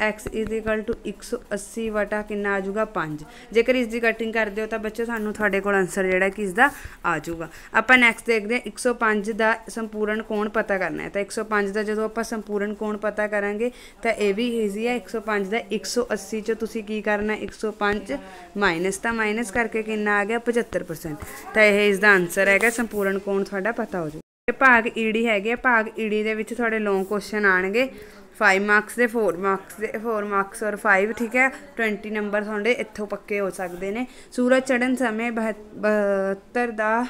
x 180 ਵਟਾ ਕਿੰਨਾ ਆ ਜਾਊਗਾ 5 ਜੇਕਰ ਇਸ ਦੀ ਕਟਿੰਗ ਕਰਦੇ ਹੋ ਤਾਂ ਬੱਚੋ ਸਾਨੂੰ ਤੁਹਾਡੇ ਕੋਲ ਆਨਸਰ ਜਿਹੜਾ ਕਿ ਇਸ ਦਾ ਆ ਜਾਊਗਾ ਆਪਾਂ ਨੈਕਸਟ ਦੇਖਦੇ ਹਾਂ 105 ਦਾ ਸੰਪੂਰਨ ਕੋਣ ਪਤਾ ਕਰਨਾ ਹੈ ਤਾਂ 105 ਦਾ ਜਦੋਂ ਆਪਾਂ ਸੰਪੂਰਨ ਕੋਣ ਪਤਾ ਕਰਾਂਗੇ ਤਾਂ ਇਹ ਵੀ ਈਜ਼ੀ ਹੈ 105 ਦਾ 180 ਚੋਂ ਤੁਸੀਂ ਕੀ ਕਰਨਾ 105 ਮਾਈਨਸ ਤਾਂ ਮਾਈਨਸ ਕਰਕੇ ਕਿੰਨਾ ਆ ਗਿਆ 75% ਤਾਂ ਇਹ ਇਸ ਦਾ ਆਨਸਰ ਹੈਗਾ ਸੰਪੂਰਨ ਕੋਣ ਤੁਹਾਡਾ ਪਤਾ ਹੋ ਜਾਊ ਭਾਗ ਈਡੀ ਹੈਗੇ ਭਾਗ ਈਡੀ ਦੇ ਵਿੱਚ ਤੁਹਾਡੇ ਲੌਂਗ ਕੁਐਸਚਨ ਆਣਗੇ ਫਾਈਵ ਮਾਰਕਸ ਦੇ ਫੋਰ ਮਾਰਕਸ ਦੇ ਫੋਰ ਮਾਰਕਸ ਔਰ ਫਾਈਵ ਠੀਕ ਹੈ 20 ਨੰਬਰ ਤੁਹਾਡੇ ਇੱਥੋਂ ਪੱਕੇ ਹੋ ਸਕਦੇ ਨੇ ਸੂਰਜ ਚੜ੍ਹਨ ਸਮੇਂ 72 ਦਾ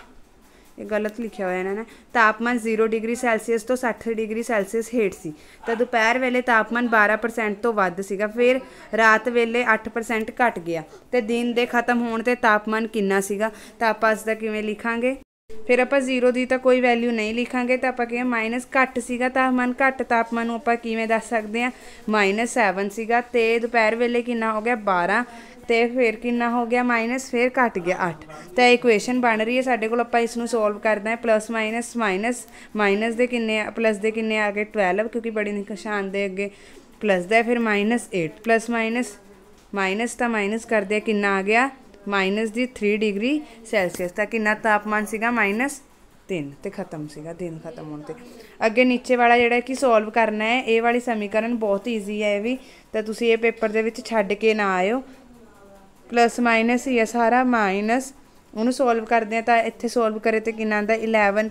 ਇਹ ਗਲਤ ਲਿਖਿਆ ਹੋਇਆ ਇਹਨਾਂ ਨੇ ਤਾਪਮਾਨ 0 ਡਿਗਰੀ ਸੈਲਸੀਅਸ ਤੋਂ 60 ਡਿਗਰੀ ਸੈਲਸੀਅਸ ਹੇਠ ਸੀ ਤਾਂ ਦੁਪਹਿਰ ਵੇਲੇ ਤਾਪਮਾਨ 12% ਤੋਂ ਵੱਧ ਸੀਗਾ ਫਿਰ ਰਾਤ ਵੇਲੇ 8% ਘਟ ਗਿਆ ਤੇ ਦਿਨ ਦੇ ਖਤਮ ਹੋਣ ਤੇ ਤਾਪਮਾਨ ਕਿੰਨਾ ਸੀਗਾ ਤਾਂ ਆਪਾਂ ਇਸ ਦਾ ਕਿਵੇਂ ਲਿਖਾਂਗੇ ਫਿਰ ਆਪਾਂ 0 ਦੀ ਤਾਂ ਕੋਈ ਵੈਲਿਊ ਨਹੀਂ ਲਿਖਾਂਗੇ ਤਾਂ ਆਪਾਂ ਕਿਹਾ ਮਾਈਨਸ ਘੱਟ ਸੀਗਾ ਤਾਪਮਾਨ ਘੱਟ ਤਾਪਮਾਨ ਨੂੰ ਆਪਾਂ ਕਿਵੇਂ ਦੱਸ ਸਕਦੇ ਆ ਮਾਈਨਸ 7 ਸੀਗਾ ਤੇ ਦੁਪਹਿਰ ਵੇਲੇ ਕਿੰਨਾ ਹੋ ਗਿਆ 12 ਤੇ ਫਿਰ ਕਿੰਨਾ ਹੋ ਗਿਆ ਮਾਈਨਸ ਫਿਰ ਘਟ ਗਿਆ 8 ਤਾਂ ਇਕੁਏਸ਼ਨ ਬਣ ਰਹੀ ਹੈ ਸਾਡੇ ਕੋਲ ਆਪਾਂ ਇਸ ਨੂੰ ਸੋਲਵ ਕਰਦੇ ਆ ਪਲੱਸ ਮਾਈਨਸ ਮਾਈਨਸ ਮਾਈਨਸ ਦੇ ਕਿੰਨੇ ਆ ਪਲੱਸ ਦੇ ਕਿੰਨੇ ਆ ਗਏ 12 ਕਿਉਂਕਿ ਬੜੀ ਨਿਸ਼ਾਨ ਦੇ ਅੱਗੇ ਪਲੱਸ ਦਾ ਫਿਰ ਮਾਈਨਸ 8 ਪਲੱਸ ਮਾਈਨਸ ਮਾਈਨਸ ਤਾਂ ਮਾਈਨਸ ਕਰਦੇ ਕਿੰਨਾ ਆ ਗਿਆ ਮਾਈਨਸ ਦੀ 3 ਡਿਗਰੀ ਸੈਲਸੀਅਸ ਤਾਂ ਕਿੰਨਾ ਤਾਪਮਾਨ ਸੀਗਾ ਮਾਈਨਸ 3 ਤੇ ਖਤਮ ਸੀਗਾ ਦਿਨ ਖਤਮ ਹੋਣ ਤੇ ਅੱਗੇ ਨੀਚੇ ਵਾਲਾ ਜਿਹੜਾ ਕਿ ਸੋਲਵ ਕਰਨਾ ਹੈ ਇਹ ਵਾਲੀ ਸਮੀਕਰਨ ਬਹੁਤ ਈਜ਼ੀ ਹੈ ਇਹ ਵੀ ਤਾਂ ਤੁਸੀਂ ਇਹ ਪੇਪਰ ਦੇ ਵਿੱਚ ਛੱਡ ਕੇ ਨਾ ਆਇਓ ਪਲੱਸ ਮਾਈਨਸ ਹੀ ਹੈ ਸਾਰਾ ਮਾਈਨਸ ਉਹਨੂੰ ਸੋਲਵ ਕਰਦੇ ਆ ਤਾਂ ਇੱਥੇ ਸੋਲਵ ਕਰੇ ਤੇ ਕਿੰਨਾ ਆਂਦਾ 11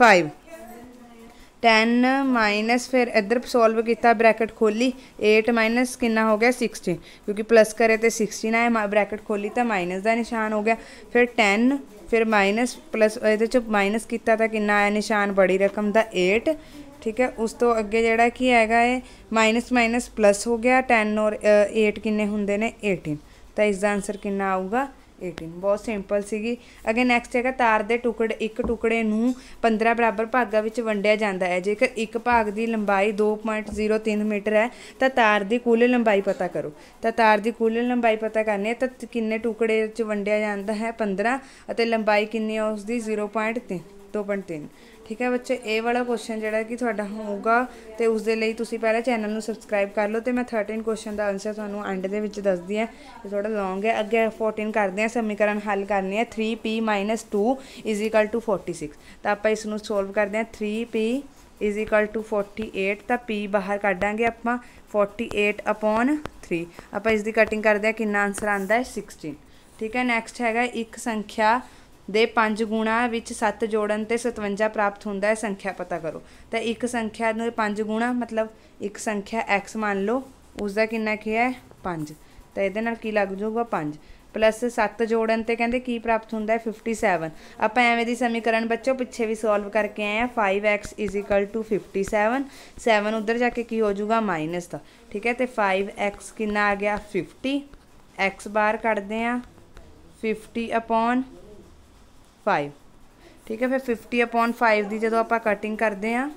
5 10 ਮਾਈਨਸ ਫਿਰ ਇੱਧਰ ਸੋਲਵ ਕੀਤਾ ਬ੍ਰੈਕਟ ਖੋਲੀ 8 ਮਾਈਨਸ ਕਿੰਨਾ ਹੋ ਗਿਆ 16 ਕਿਉਂਕਿ ਪਲੱਸ ਕਰੇ ਤੇ 16 ਆਇਆ ਬ੍ਰੈਕਟ ਖੋਲੀ ਤਾਂ ਮਾਈਨਸ ਦਾ ਨਿਸ਼ਾਨ ਹੋ ਗਿਆ ਫਿਰ 10 ਫਿਰ ਮਾਈਨਸ ਪਲੱਸ ਇਹਦੇ ਚ ਮਾਈਨਸ ਕੀਤਾ ਤਾਂ ਕਿੰਨਾ ਆਇਆ ਨਿਸ਼ਾਨ ਬੜੀ ਰਕਮ ਦਾ 8 ਠੀਕ ਹੈ ਉਸ ਤੋਂ ਅੱਗੇ ਜਿਹੜਾ ਕੀ ਹੈਗਾ ਇਹ ਮਾਈਨਸ ਮਾਈਨਸ ਪਲੱਸ ਹੋ ਗਿਆ 10 ਔਰ 8 ਕਿੰਨੇ ਹੁੰਦੇ ਨੇ 18 ਤਾਂ ਇਸ ਦਾ ਆਨਸਰ ਕਿੰਨਾ ਆਊਗਾ 18 ਬਹੁਤ ਸਿੰਪਲ ਸੀਗੀ ਅਗੇ ਨੈਕਸਟ ਹੈਗਾ ਤਾਰ ਦੇ ਟੁਕੜੇ ਇੱਕ ਟੁਕੜੇ ਨੂੰ 15 ਬਰਾਬਰ ਭਾਗਾਂ ਵਿੱਚ ਵੰਡਿਆ ਜਾਂਦਾ ਹੈ ਜੇਕਰ ਇੱਕ ਭਾਗ ਦੀ ਲੰਬਾਈ 2.03 ਮੀਟਰ ਹੈ ਤਾਂ ਤਾਰ ਦੀ ਕੁੱਲ ਲੰਬਾਈ ਪਤਾ ਕਰੋ ਤਾਂ ਤਾਰ ਦੀ ਕੁੱਲ ਲੰਬਾਈ ਪਤਾ ਕਰਨੀ ਹੈ ਤਾਂ ਕਿੰਨੇ ਟੁਕੜੇ ਵਿੱਚ ਵੰਡਿਆ ਜਾਂਦਾ ਹੈ 15 ਅਤੇ ਲੰਬਾਈ ਕਿੰਨੀ ਹੈ ਉਸ ਦੀ 0.3 2.3 ਠੀਕ ਹੈ ਬੱਚੇ ਇਹ ਵਾਲਾ ਕੁਐਸਚਨ ਜਿਹੜਾ ਕਿ ਤੁਹਾਡਾ ਹੋਊਗਾ ਤੇ ਉਸ ਦੇ ਲਈ ਤੁਸੀਂ ਪਹਿਲਾਂ ਚੈਨਲ ਨੂੰ ਸਬਸਕ੍ਰਾਈਬ ਕਰ ਲਓ ਤੇ ਮੈਂ 13 ਕੁਐਸਚਨ ਦਾ ਆਨਸਰ ਤੁਹਾਨੂੰ ਐਂਡ ਦੇ ਵਿੱਚ ਦੱਸਦੀ ਆ ਇਹ ਥੋੜਾ ਲੌਂਗ ਹੈ ਅੱਗੇ 14 ਕਰਦੇ ਹਾਂ ਸਮੀਕਰਨ ਹੱਲ ਕਰਨੇ ਆ 3p 2 46 ਤਾਂ ਆਪਾਂ ਇਸ ਨੂੰ ਸੋਲਵ ਕਰਦੇ ਹਾਂ 3p 48 ਤਾਂ p ਬਾਹਰ ਕੱਢਾਂਗੇ ਆਪਾਂ 48 3 ਆਪਾਂ ਇਸ ਦੀ ਕਟਿੰਗ ਕਰਦੇ ਆ ਕਿੰਨਾ ਆਨਸਰ ਆਂਦਾ ਹੈ 16 ਠੀਕ ਹੈ ਨੈਕਸਟ ਹੈਗਾ ਇੱਕ ਸੰਖਿਆ ਦੇ 5 ਗੁਣਾ ਵਿੱਚ 7 ਜੋੜਨ ਤੇ 57 ਪ੍ਰਾਪਤ ਹੁੰਦਾ ਹੈ ਸੰਖਿਆ ਪਤਾ ਕਰੋ ਤਾਂ ਇੱਕ ਸੰਖਿਆ ਦੇ 5 ਗੁਣਾ ਮਤਲਬ ਇੱਕ ਸੰਖਿਆ x ਮੰਨ ਲਓ ਉਸ ਦਾ ਕਿੰਨਾ ਕੀ ਹੈ 5 ਤਾਂ ਇਹਦੇ ਨਾਲ ਕੀ ਲੱਗ ਜਾਊਗਾ 5 ਪਲੱਸ 7 ਜੋੜਨ ਤੇ ਕਹਿੰਦੇ ਕੀ ਪ੍ਰਾਪਤ ਹੁੰਦਾ ਹੈ 57 ਆਪਾਂ ਐਵੇਂ ਦੀ ਸਮੀਕਰਨ ਬੱਚੋ ਪਿੱਛੇ ਵੀ ਸੋਲਵ ਕਰਕੇ ਆਏ ਆ 5x 57 7 ਉਧਰ ਜਾ ਕੇ ਕੀ ਹੋ ਜਾਊਗਾ ਮਾਈਨਸ ਦਾ ਠੀਕ ਹੈ ਤੇ 5x ਕਿੰਨਾ ਆ ਗਿਆ 50 x ਬਾਹਰ ਕੱਢਦੇ ਆ 50 ਅਪੋਨ 5 ਠੀਕ ਹੈ ਫਿਰ 50 upon 5 ਦੀ ਜਦੋਂ ਆਪਾਂ ਕਟਿੰਗ ਕਰਦੇ ਆ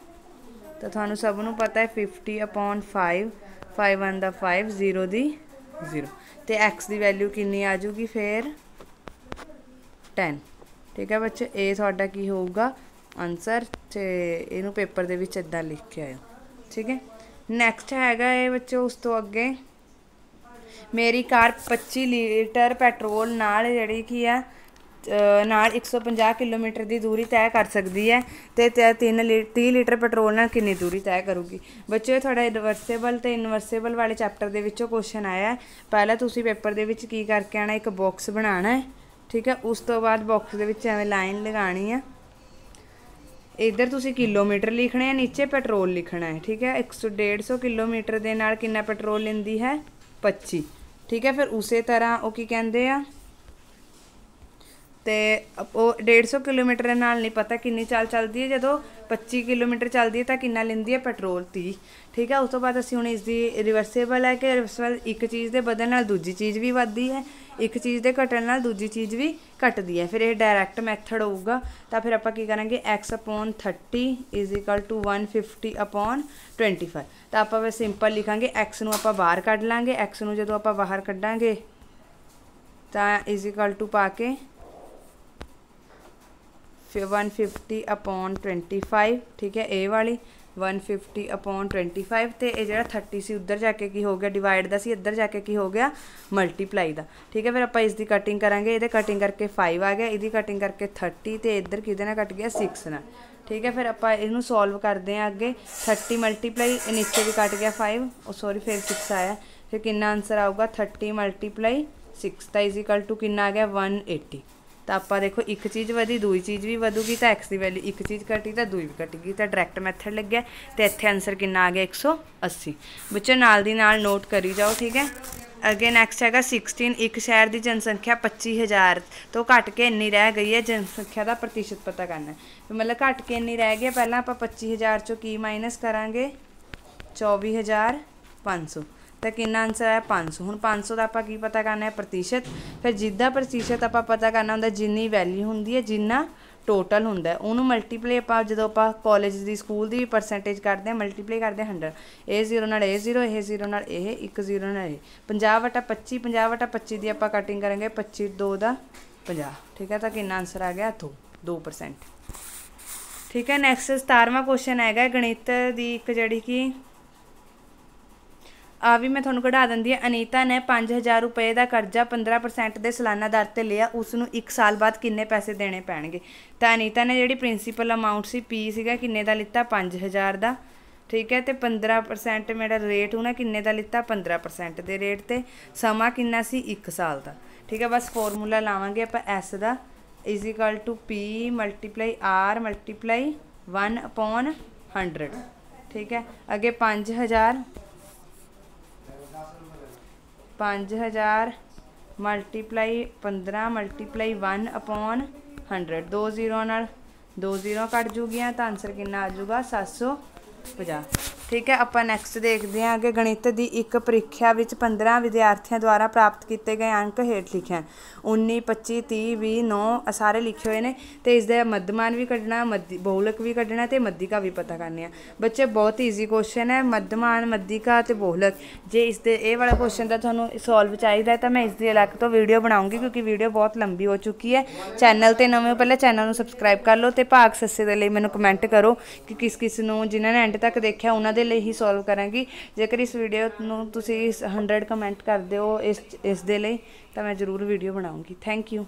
ਤਾਂ ਤੁਹਾਨੂੰ ਸਭ ਨੂੰ ਪਤਾ ਹੈ 50 upon 5 5 1 ਦਾ 5 0 ਦੀ 0 ਤੇ x ਦੀ ਵੈਲਿਊ ਕਿੰਨੀ ਆ ਜੂਗੀ ਫਿਰ 10 ਠੀਕ ਹੈ ਬੱਚੇ ਇਹ ਤੁਹਾਡਾ ਕੀ ਹੋਊਗਾ ਆਨਸਰ ਤੇ ਇਹਨੂੰ ਪੇਪਰ ਦੇ ਵਿੱਚ ਇਦਾਂ ਲਿਖ ਕੇ ਆਇਓ ਠੀਕ ਹੈ ਨੈਕਸਟ ਹੈਗਾ ਇਹ ਬੱਚੋ ਉਸ ਤੋਂ ਅੱਗੇ ਮੇਰੀ ਕਾਰ 25 ਲੀਟਰ ਪੈਟਰੋਲ ਨਾਲ ਜਿਹੜੀ ਕੀ ਆ ਨਾਲ 150 ਕਿਲੋਮੀਟਰ ਦੀ ਦੂਰੀ ਤੈਅ ਕਰ ਸਕਦੀ ਹੈ ਤੇ 3 30 ਲੀਟਰ ਪੈਟਰੋਲ ਨਾਲ ਕਿੰਨੀ ਦੂਰੀ ਤੈਅ ਕਰੂਗੀ ਬੱਚਿਓ ਤੁਹਾਡਾ ਇਨਵਰਸੇਬਲ ਤੇ ਇਨਵਰਸੇਬਲ ਵਾਲੇ ਚੈਪਟਰ ਦੇ ਵਿੱਚੋਂ ਕੁਐਸਚਨ ਆਇਆ ਪਹਿਲਾਂ ਤੁਸੀਂ ਪੇਪਰ ਦੇ ਵਿੱਚ ਕੀ ਕਰਕੇ ਆਣਾ ਇੱਕ ਬਾਕਸ ਬਣਾਉਣਾ ਹੈ ਠੀਕ ਹੈ ਉਸ ਤੋਂ ਬਾਅਦ ਬਾਕਸ ਦੇ ਵਿੱਚ ਐਵੇਂ ਲਾਈਨ ਲਗਾਣੀ ਹੈ ਇਧਰ ਤੁਸੀਂ ਕਿਲੋਮੀਟਰ ਲਿਖਣਾ ਹੈ ਨੀਚੇ ਪੈਟਰੋਲ ਲਿਖਣਾ ਹੈ ਠੀਕ ਹੈ 100 150 ਕਿਲੋਮੀਟਰ ਦੇ ਨਾਲ ਕਿੰਨਾ ਪੈਟਰੋਲ ਲੈਂਦੀ ਹੈ 25 ਠੀਕ ਹੈ ਫਿਰ ਉਸੇ ਤਰ੍ਹਾਂ ਉਹ ਕੀ ਕਹਿੰਦੇ ਆ ਤੇ ਉਹ 150 ਕਿਲੋਮੀਟਰ ਨਾਲ ਨਹੀਂ ਪਤਾ ਕਿੰਨੀ ਚਾਲ ਚੱਲਦੀ ਹੈ ਜਦੋਂ 25 ਕਿਲੋਮੀਟਰ ਚੱਲਦੀ ਹੈ ਤਾਂ ਕਿੰਨਾ ਲੈਂਦੀ ਹੈ ਪੈਟਰੋਲ ਦੀ ਠੀਕ ਹੈ ਉਸ ਤੋਂ ਬਾਅਦ ਅਸੀਂ ਹੁਣ ਇਸ ਦੀ ਰਿਵਰਸੇਬਲ ਹੈ ਕਿ ਰਿਵਰਸੇਬਲ ਇੱਕ ਚੀਜ਼ ਦੇ ਬਦਲਣ ਨਾਲ ਦੂਜੀ ਚੀਜ਼ ਵੀ ਵੱਧਦੀ ਹੈ ਇੱਕ ਚੀਜ਼ ਦੇ ਘਟਣ ਨਾਲ ਦੂਜੀ ਚੀਜ਼ ਵੀ ਘਟਦੀ ਹੈ ਫਿਰ ਇਹ ਡਾਇਰੈਕਟ ਮੈਥਡ ਹੋਊਗਾ ਤਾਂ ਫਿਰ ਆਪਾਂ ਕੀ ਕਰਾਂਗੇ x 30 150 25 ਤਾਂ ਆਪਾਂ ਵੇ ਸਿੰਪਲ ਲਿਖਾਂਗੇ x ਨੂੰ ਆਪਾਂ ਬਾਹਰ ਕੱਢ ਲਾਂਗੇ x ਨੂੰ ਜਦੋਂ ਆਪਾਂ ਬਾਹਰ ਕੱਢਾਂਗੇ ਤਾਂ ਇਜ਼ ਇਕੁਅਲ ਟੂ ਪਾ ਕੇ 150 upon 25 ਠੀਕ ਹੈ ਇਹ ਵਾਲੀ 150 upon 25 ਤੇ ਇਹ ਜਿਹੜਾ 30 ਸੀ ਉੱਧਰ ਜਾ ਕੇ ਕੀ ਹੋ ਗਿਆ ਡਿਵਾਈਡ ਦਾ ਸੀ ਇੱਧਰ ਜਾ ਕੇ ਕੀ ਹੋ ਗਿਆ ਮਲਟੀਪਲਾਈ ਦਾ ਠੀਕ ਹੈ ਫਿਰ ਆਪਾਂ ਇਸ ਦੀ ਕਟਿੰਗ ਕਰਾਂਗੇ ਇਹਦੇ ਕਟਿੰਗ ਕਰਕੇ 5 ਆ ਗਿਆ ਇਹਦੀ ਕਟਿੰਗ ਕਰਕੇ 30 ਤੇ ਇੱਧਰ ਕਿਹਦੇ ਨਾਲ ਕੱਟ ਗਿਆ 6 ਨਾਲ ਠੀਕ ਹੈ ਫਿਰ ਆਪਾਂ ਇਹਨੂੰ ਸੋਲਵ ਕਰਦੇ ਆਂ ਅੱਗੇ 30 ਮਲਟੀਪਲਾਈ ਨੀਚੇ ਵੀ ਕੱਟ ਗਿਆ 5 ਉਹ ਸੌਰੀ ਫਿਰ 6 ਆਇਆ ਫਿਰ ਕਿੰਨਾ ਆਨਸਰ ਆਊਗਾ 30 ਮਲਟੀਪਲਾਈ 6 ਤਾਂ ਇਜ਼ ਇਕੁਅਲ ਟੂ ਕਿੰਨਾ ਆ ਗਿਆ 180 ਤਾਂ ਆਪਾਂ ਦੇਖੋ ਇੱਕ ਚੀਜ਼ ਵਧੀ ਦੂਈ ਚੀਜ਼ ਵੀ ਵਧੂਗੀ ਤਾਂ x ਦੀ ਵੈਲਿਊ ਇੱਕ ਚੀਜ਼ ਘਟੀ ਤਾਂ ਦੂਈ ਵੀ ਘਟੇਗੀ ਤਾਂ ਡਾਇਰੈਕਟ ਮੈਥਡ ਲੱਗਿਆ ਤੇ ਇੱਥੇ ਆਨਸਰ ਕਿੰਨਾ ਆ ਗਿਆ 180 ਬੱਚੇ ਨਾਲ ਦੀ ਨਾਲ ਨੋਟ ਕਰੀ ਜਾਓ ਠੀਕ ਹੈ ਅਗੇ ਨੈਕਸਟ ਹੈਗਾ 16 ਇੱਕ ਸ਼ਹਿਰ ਦੀ ਜਨਸੰਖਿਆ 25000 ਤੋਂ ਘਟ ਕੇ ਇੰਨੀ ਰਹਿ ਗਈ ਹੈ ਜਨਸੰਖਿਆ ਦਾ ਪ੍ਰਤੀਸ਼ਤ ਪਤਾ ਕਰਨਾ ਹੈ ਮਤਲਬ ਘਟ ਕੇ ਇੰਨੀ ਰਹਿ ਗਈ ਪਹਿਲਾਂ ਆਪਾਂ 25000 ਚੋਂ ਕੀ ਮਾਈਨਸ ਕਰਾਂਗੇ 24500 ਤਾਂ ਕਿੰਨਾ ਆਨਸਰ ਆਇਆ 500 ਹੁਣ 500 ਦਾ ਆਪਾਂ ਕੀ ਪਤਾ ਕਰਨਾ ਹੈ ਪ੍ਰਤੀਸ਼ਤ ਫਿਰ ਜਿੱਦਾਂ ਪ੍ਰਤੀਸ਼ਤ ਆਪਾਂ ਪਤਾ ਕਰਨਾ ਹੁੰਦਾ ਜਿੰਨੀ ਵੈਲਿਊ ਹੁੰਦੀ ਹੈ ਜਿੰਨਾ ਟੋਟਲ ਹੁੰਦਾ ਉਹਨੂੰ ਮਲਟੀਪਲਾਈ ਆਪਾਂ ਜਦੋਂ ਆਪਾਂ ਕਾਲਜ ਦੀ ਸਕੂਲ ਦੀ ਪਰਸੈਂਟੇਜ ਕਰਦੇ ਹਾਂ ਮਲਟੀਪਲਾਈ ਕਰਦੇ ਹਾਂ 100 ਇਹ 0 ਨਾਲ ਇਹ 0 ਇਹ 0 ਨਾਲ ਇਹ ਇੱਕ 0 ਨਾਲ ਇਹ 50 ਵਟਾ 25 50 ਵਟਾ 25 ਦੀ ਆਪਾਂ ਕਟਿੰਗ ਕਰਾਂਗੇ 25 2 ਦਾ 50 ਠੀਕ ਹੈ ਤਾਂ ਕਿੰਨਾ ਆਨਸਰ ਆ ਗਿਆ 2 2% ਠੀਕ ਹੈ ਨੈਕਸਟ 17ਵਾਂ ਕੁਐਸਚਨ ਹੈਗਾ ਗਣਿਤ ਦੀ ਇੱਕ ਜਿਹੜੀ ਕਿ ਆ ਵੀ ਮੈਂ ਤੁਹਾਨੂੰ ਕਢਾ ਦਿੰਦੀ ਹਾਂ ਅਨੀਤਾ ਨੇ 5000 ਰੁਪਏ ਦਾ ਕਰਜ਼ਾ 15% ਦੇ ਸਾਲਾਨਾ ਦਰ ਤੇ ਲਿਆ ਉਸ ਨੂੰ 1 ਸਾਲ ਬਾਅਦ ਕਿੰਨੇ ਪੈਸੇ ਦੇਣੇ ਪੈਣਗੇ ਤਾਂ ਅਨੀਤਾ ਨੇ ਜਿਹੜੀ ਪ੍ਰਿੰਸੀਪਲ ਅਮਾਉਂਟ ਸੀ ਪੀ ਸੀਗਾ ਕਿੰਨੇ ਦਾ ਲਿੱਤਾ 5000 ਦਾ ਠੀਕ ਹੈ ਤੇ 15% ਮੇਰਾ ਰੇਟ ਹੋਣਾ ਕਿੰਨੇ ਦਾ ਲਿੱਤਾ 15% ਦੇ ਰੇਟ ਤੇ ਸਮਾਂ ਕਿੰਨਾ ਸੀ 1 ਸਾਲ ਦਾ ਠੀਕ ਹੈ ਬਸ ਫਾਰਮੂਲਾ ਲਾਵਾਂਗੇ ਆਪਾਂ s the is equal to p r 1 upon 100 ਠੀਕ ਹੈ ਅੱਗੇ 5000 हज़ार मल्टीप्लाई पंद्रह मल्टीप्लाई वन अपॉन हंड्रड दो जीरो दो जीरो कट जूगियाँ तो आंसर कि आजगा सत सौ पाँ ਠੀਕ ਹੈ ਆਪਾਂ ਨੈਕਸਟ ਦੇਖਦੇ ਹਾਂ ਕਿ ਗਣਿਤ ਦੀ ਇੱਕ ਪ੍ਰੀਖਿਆ ਵਿੱਚ 15 ਵਿਦਿਆਰਥੀਆਂ ਦੁਆਰਾ ਪ੍ਰਾਪਤ ਕੀਤੇ ਗਏ ਅੰਕ ਹੇਠ ਲਿਖੇ ਹਨ 19 25 30 20 9 ਸਾਰੇ ਲਿਖੇ ਹੋਏ ਨੇ ਤੇ ਇਸ ਦਾ ਮੱਧਮਾਨ ਵੀ ਕੱਢਣਾ ਮੱਧੀ ਬਹੁਲਕ ਵੀ ਕੱਢਣਾ ਤੇ ਮੱਧਿਕਾ ਵੀ ਪਤਾ ਕਰਨੀ ਆ ਬੱਚੇ ਬਹੁਤ ਈਜ਼ੀ ਕੁਐਸਚਨ ਹੈ ਮੱਧਮਾਨ ਮੱਧਿਕਾ ਤੇ ਬਹੁਲਕ ਜੇ ਇਸ ਦੇ ਇਹ ਵਾਲਾ ਕੁਐਸਚਨ ਦਾ ਤੁਹਾਨੂੰ ਸੋਲਵ ਚਾਹੀਦਾ ਤਾਂ ਮੈਂ ਇਸ ਦੀ ਅਲੱਗ ਤੋਂ ਵੀਡੀਓ ਬਣਾਉਂਗੀ ਕਿਉਂਕਿ ਵੀਡੀਓ ਬਹੁਤ ਲੰਬੀ ਹੋ ਚੁੱਕੀ ਹੈ ਚੈਨਲ ਤੇ ਨਵੇਂ ਪਹਿਲਾਂ ਚੈਨਲ ਨੂੰ ਸਬਸਕ੍ਰਾਈਬ ਕਰ ਲਓ ਤੇ ਭਾਗ ਸੱਸੇ ਦੇ ਲਈ ਮੈਨੂੰ ਕਮੈਂਟ ਕਰੋ ਕਿ ਕਿਸ ਕਿਸ ਨੂੰ ਜਿਨ੍ਹਾਂ ਨੇ ਐਂਡ ਤੱਕ ਦੇਖਿਆ ਉਹਨਾਂ ਦੇ ਉਹਦੇ ਲਈ ਹੀ ਸੋਲਵ ਕਰਾਂਗੀ ਜੇਕਰ ਇਸ ਵੀਡੀਓ ਨੂੰ ਤੁਸੀਂ 100 ਕਮੈਂਟ ਕਰਦੇ ਹੋ ਇਸ ਇਸ ਦੇ ਲਈ ਤਾਂ ਮੈਂ ਜ਼ਰੂਰ ਵੀਡੀਓ ਬਣਾਉਂਗੀ ਥੈਂਕ ਯੂ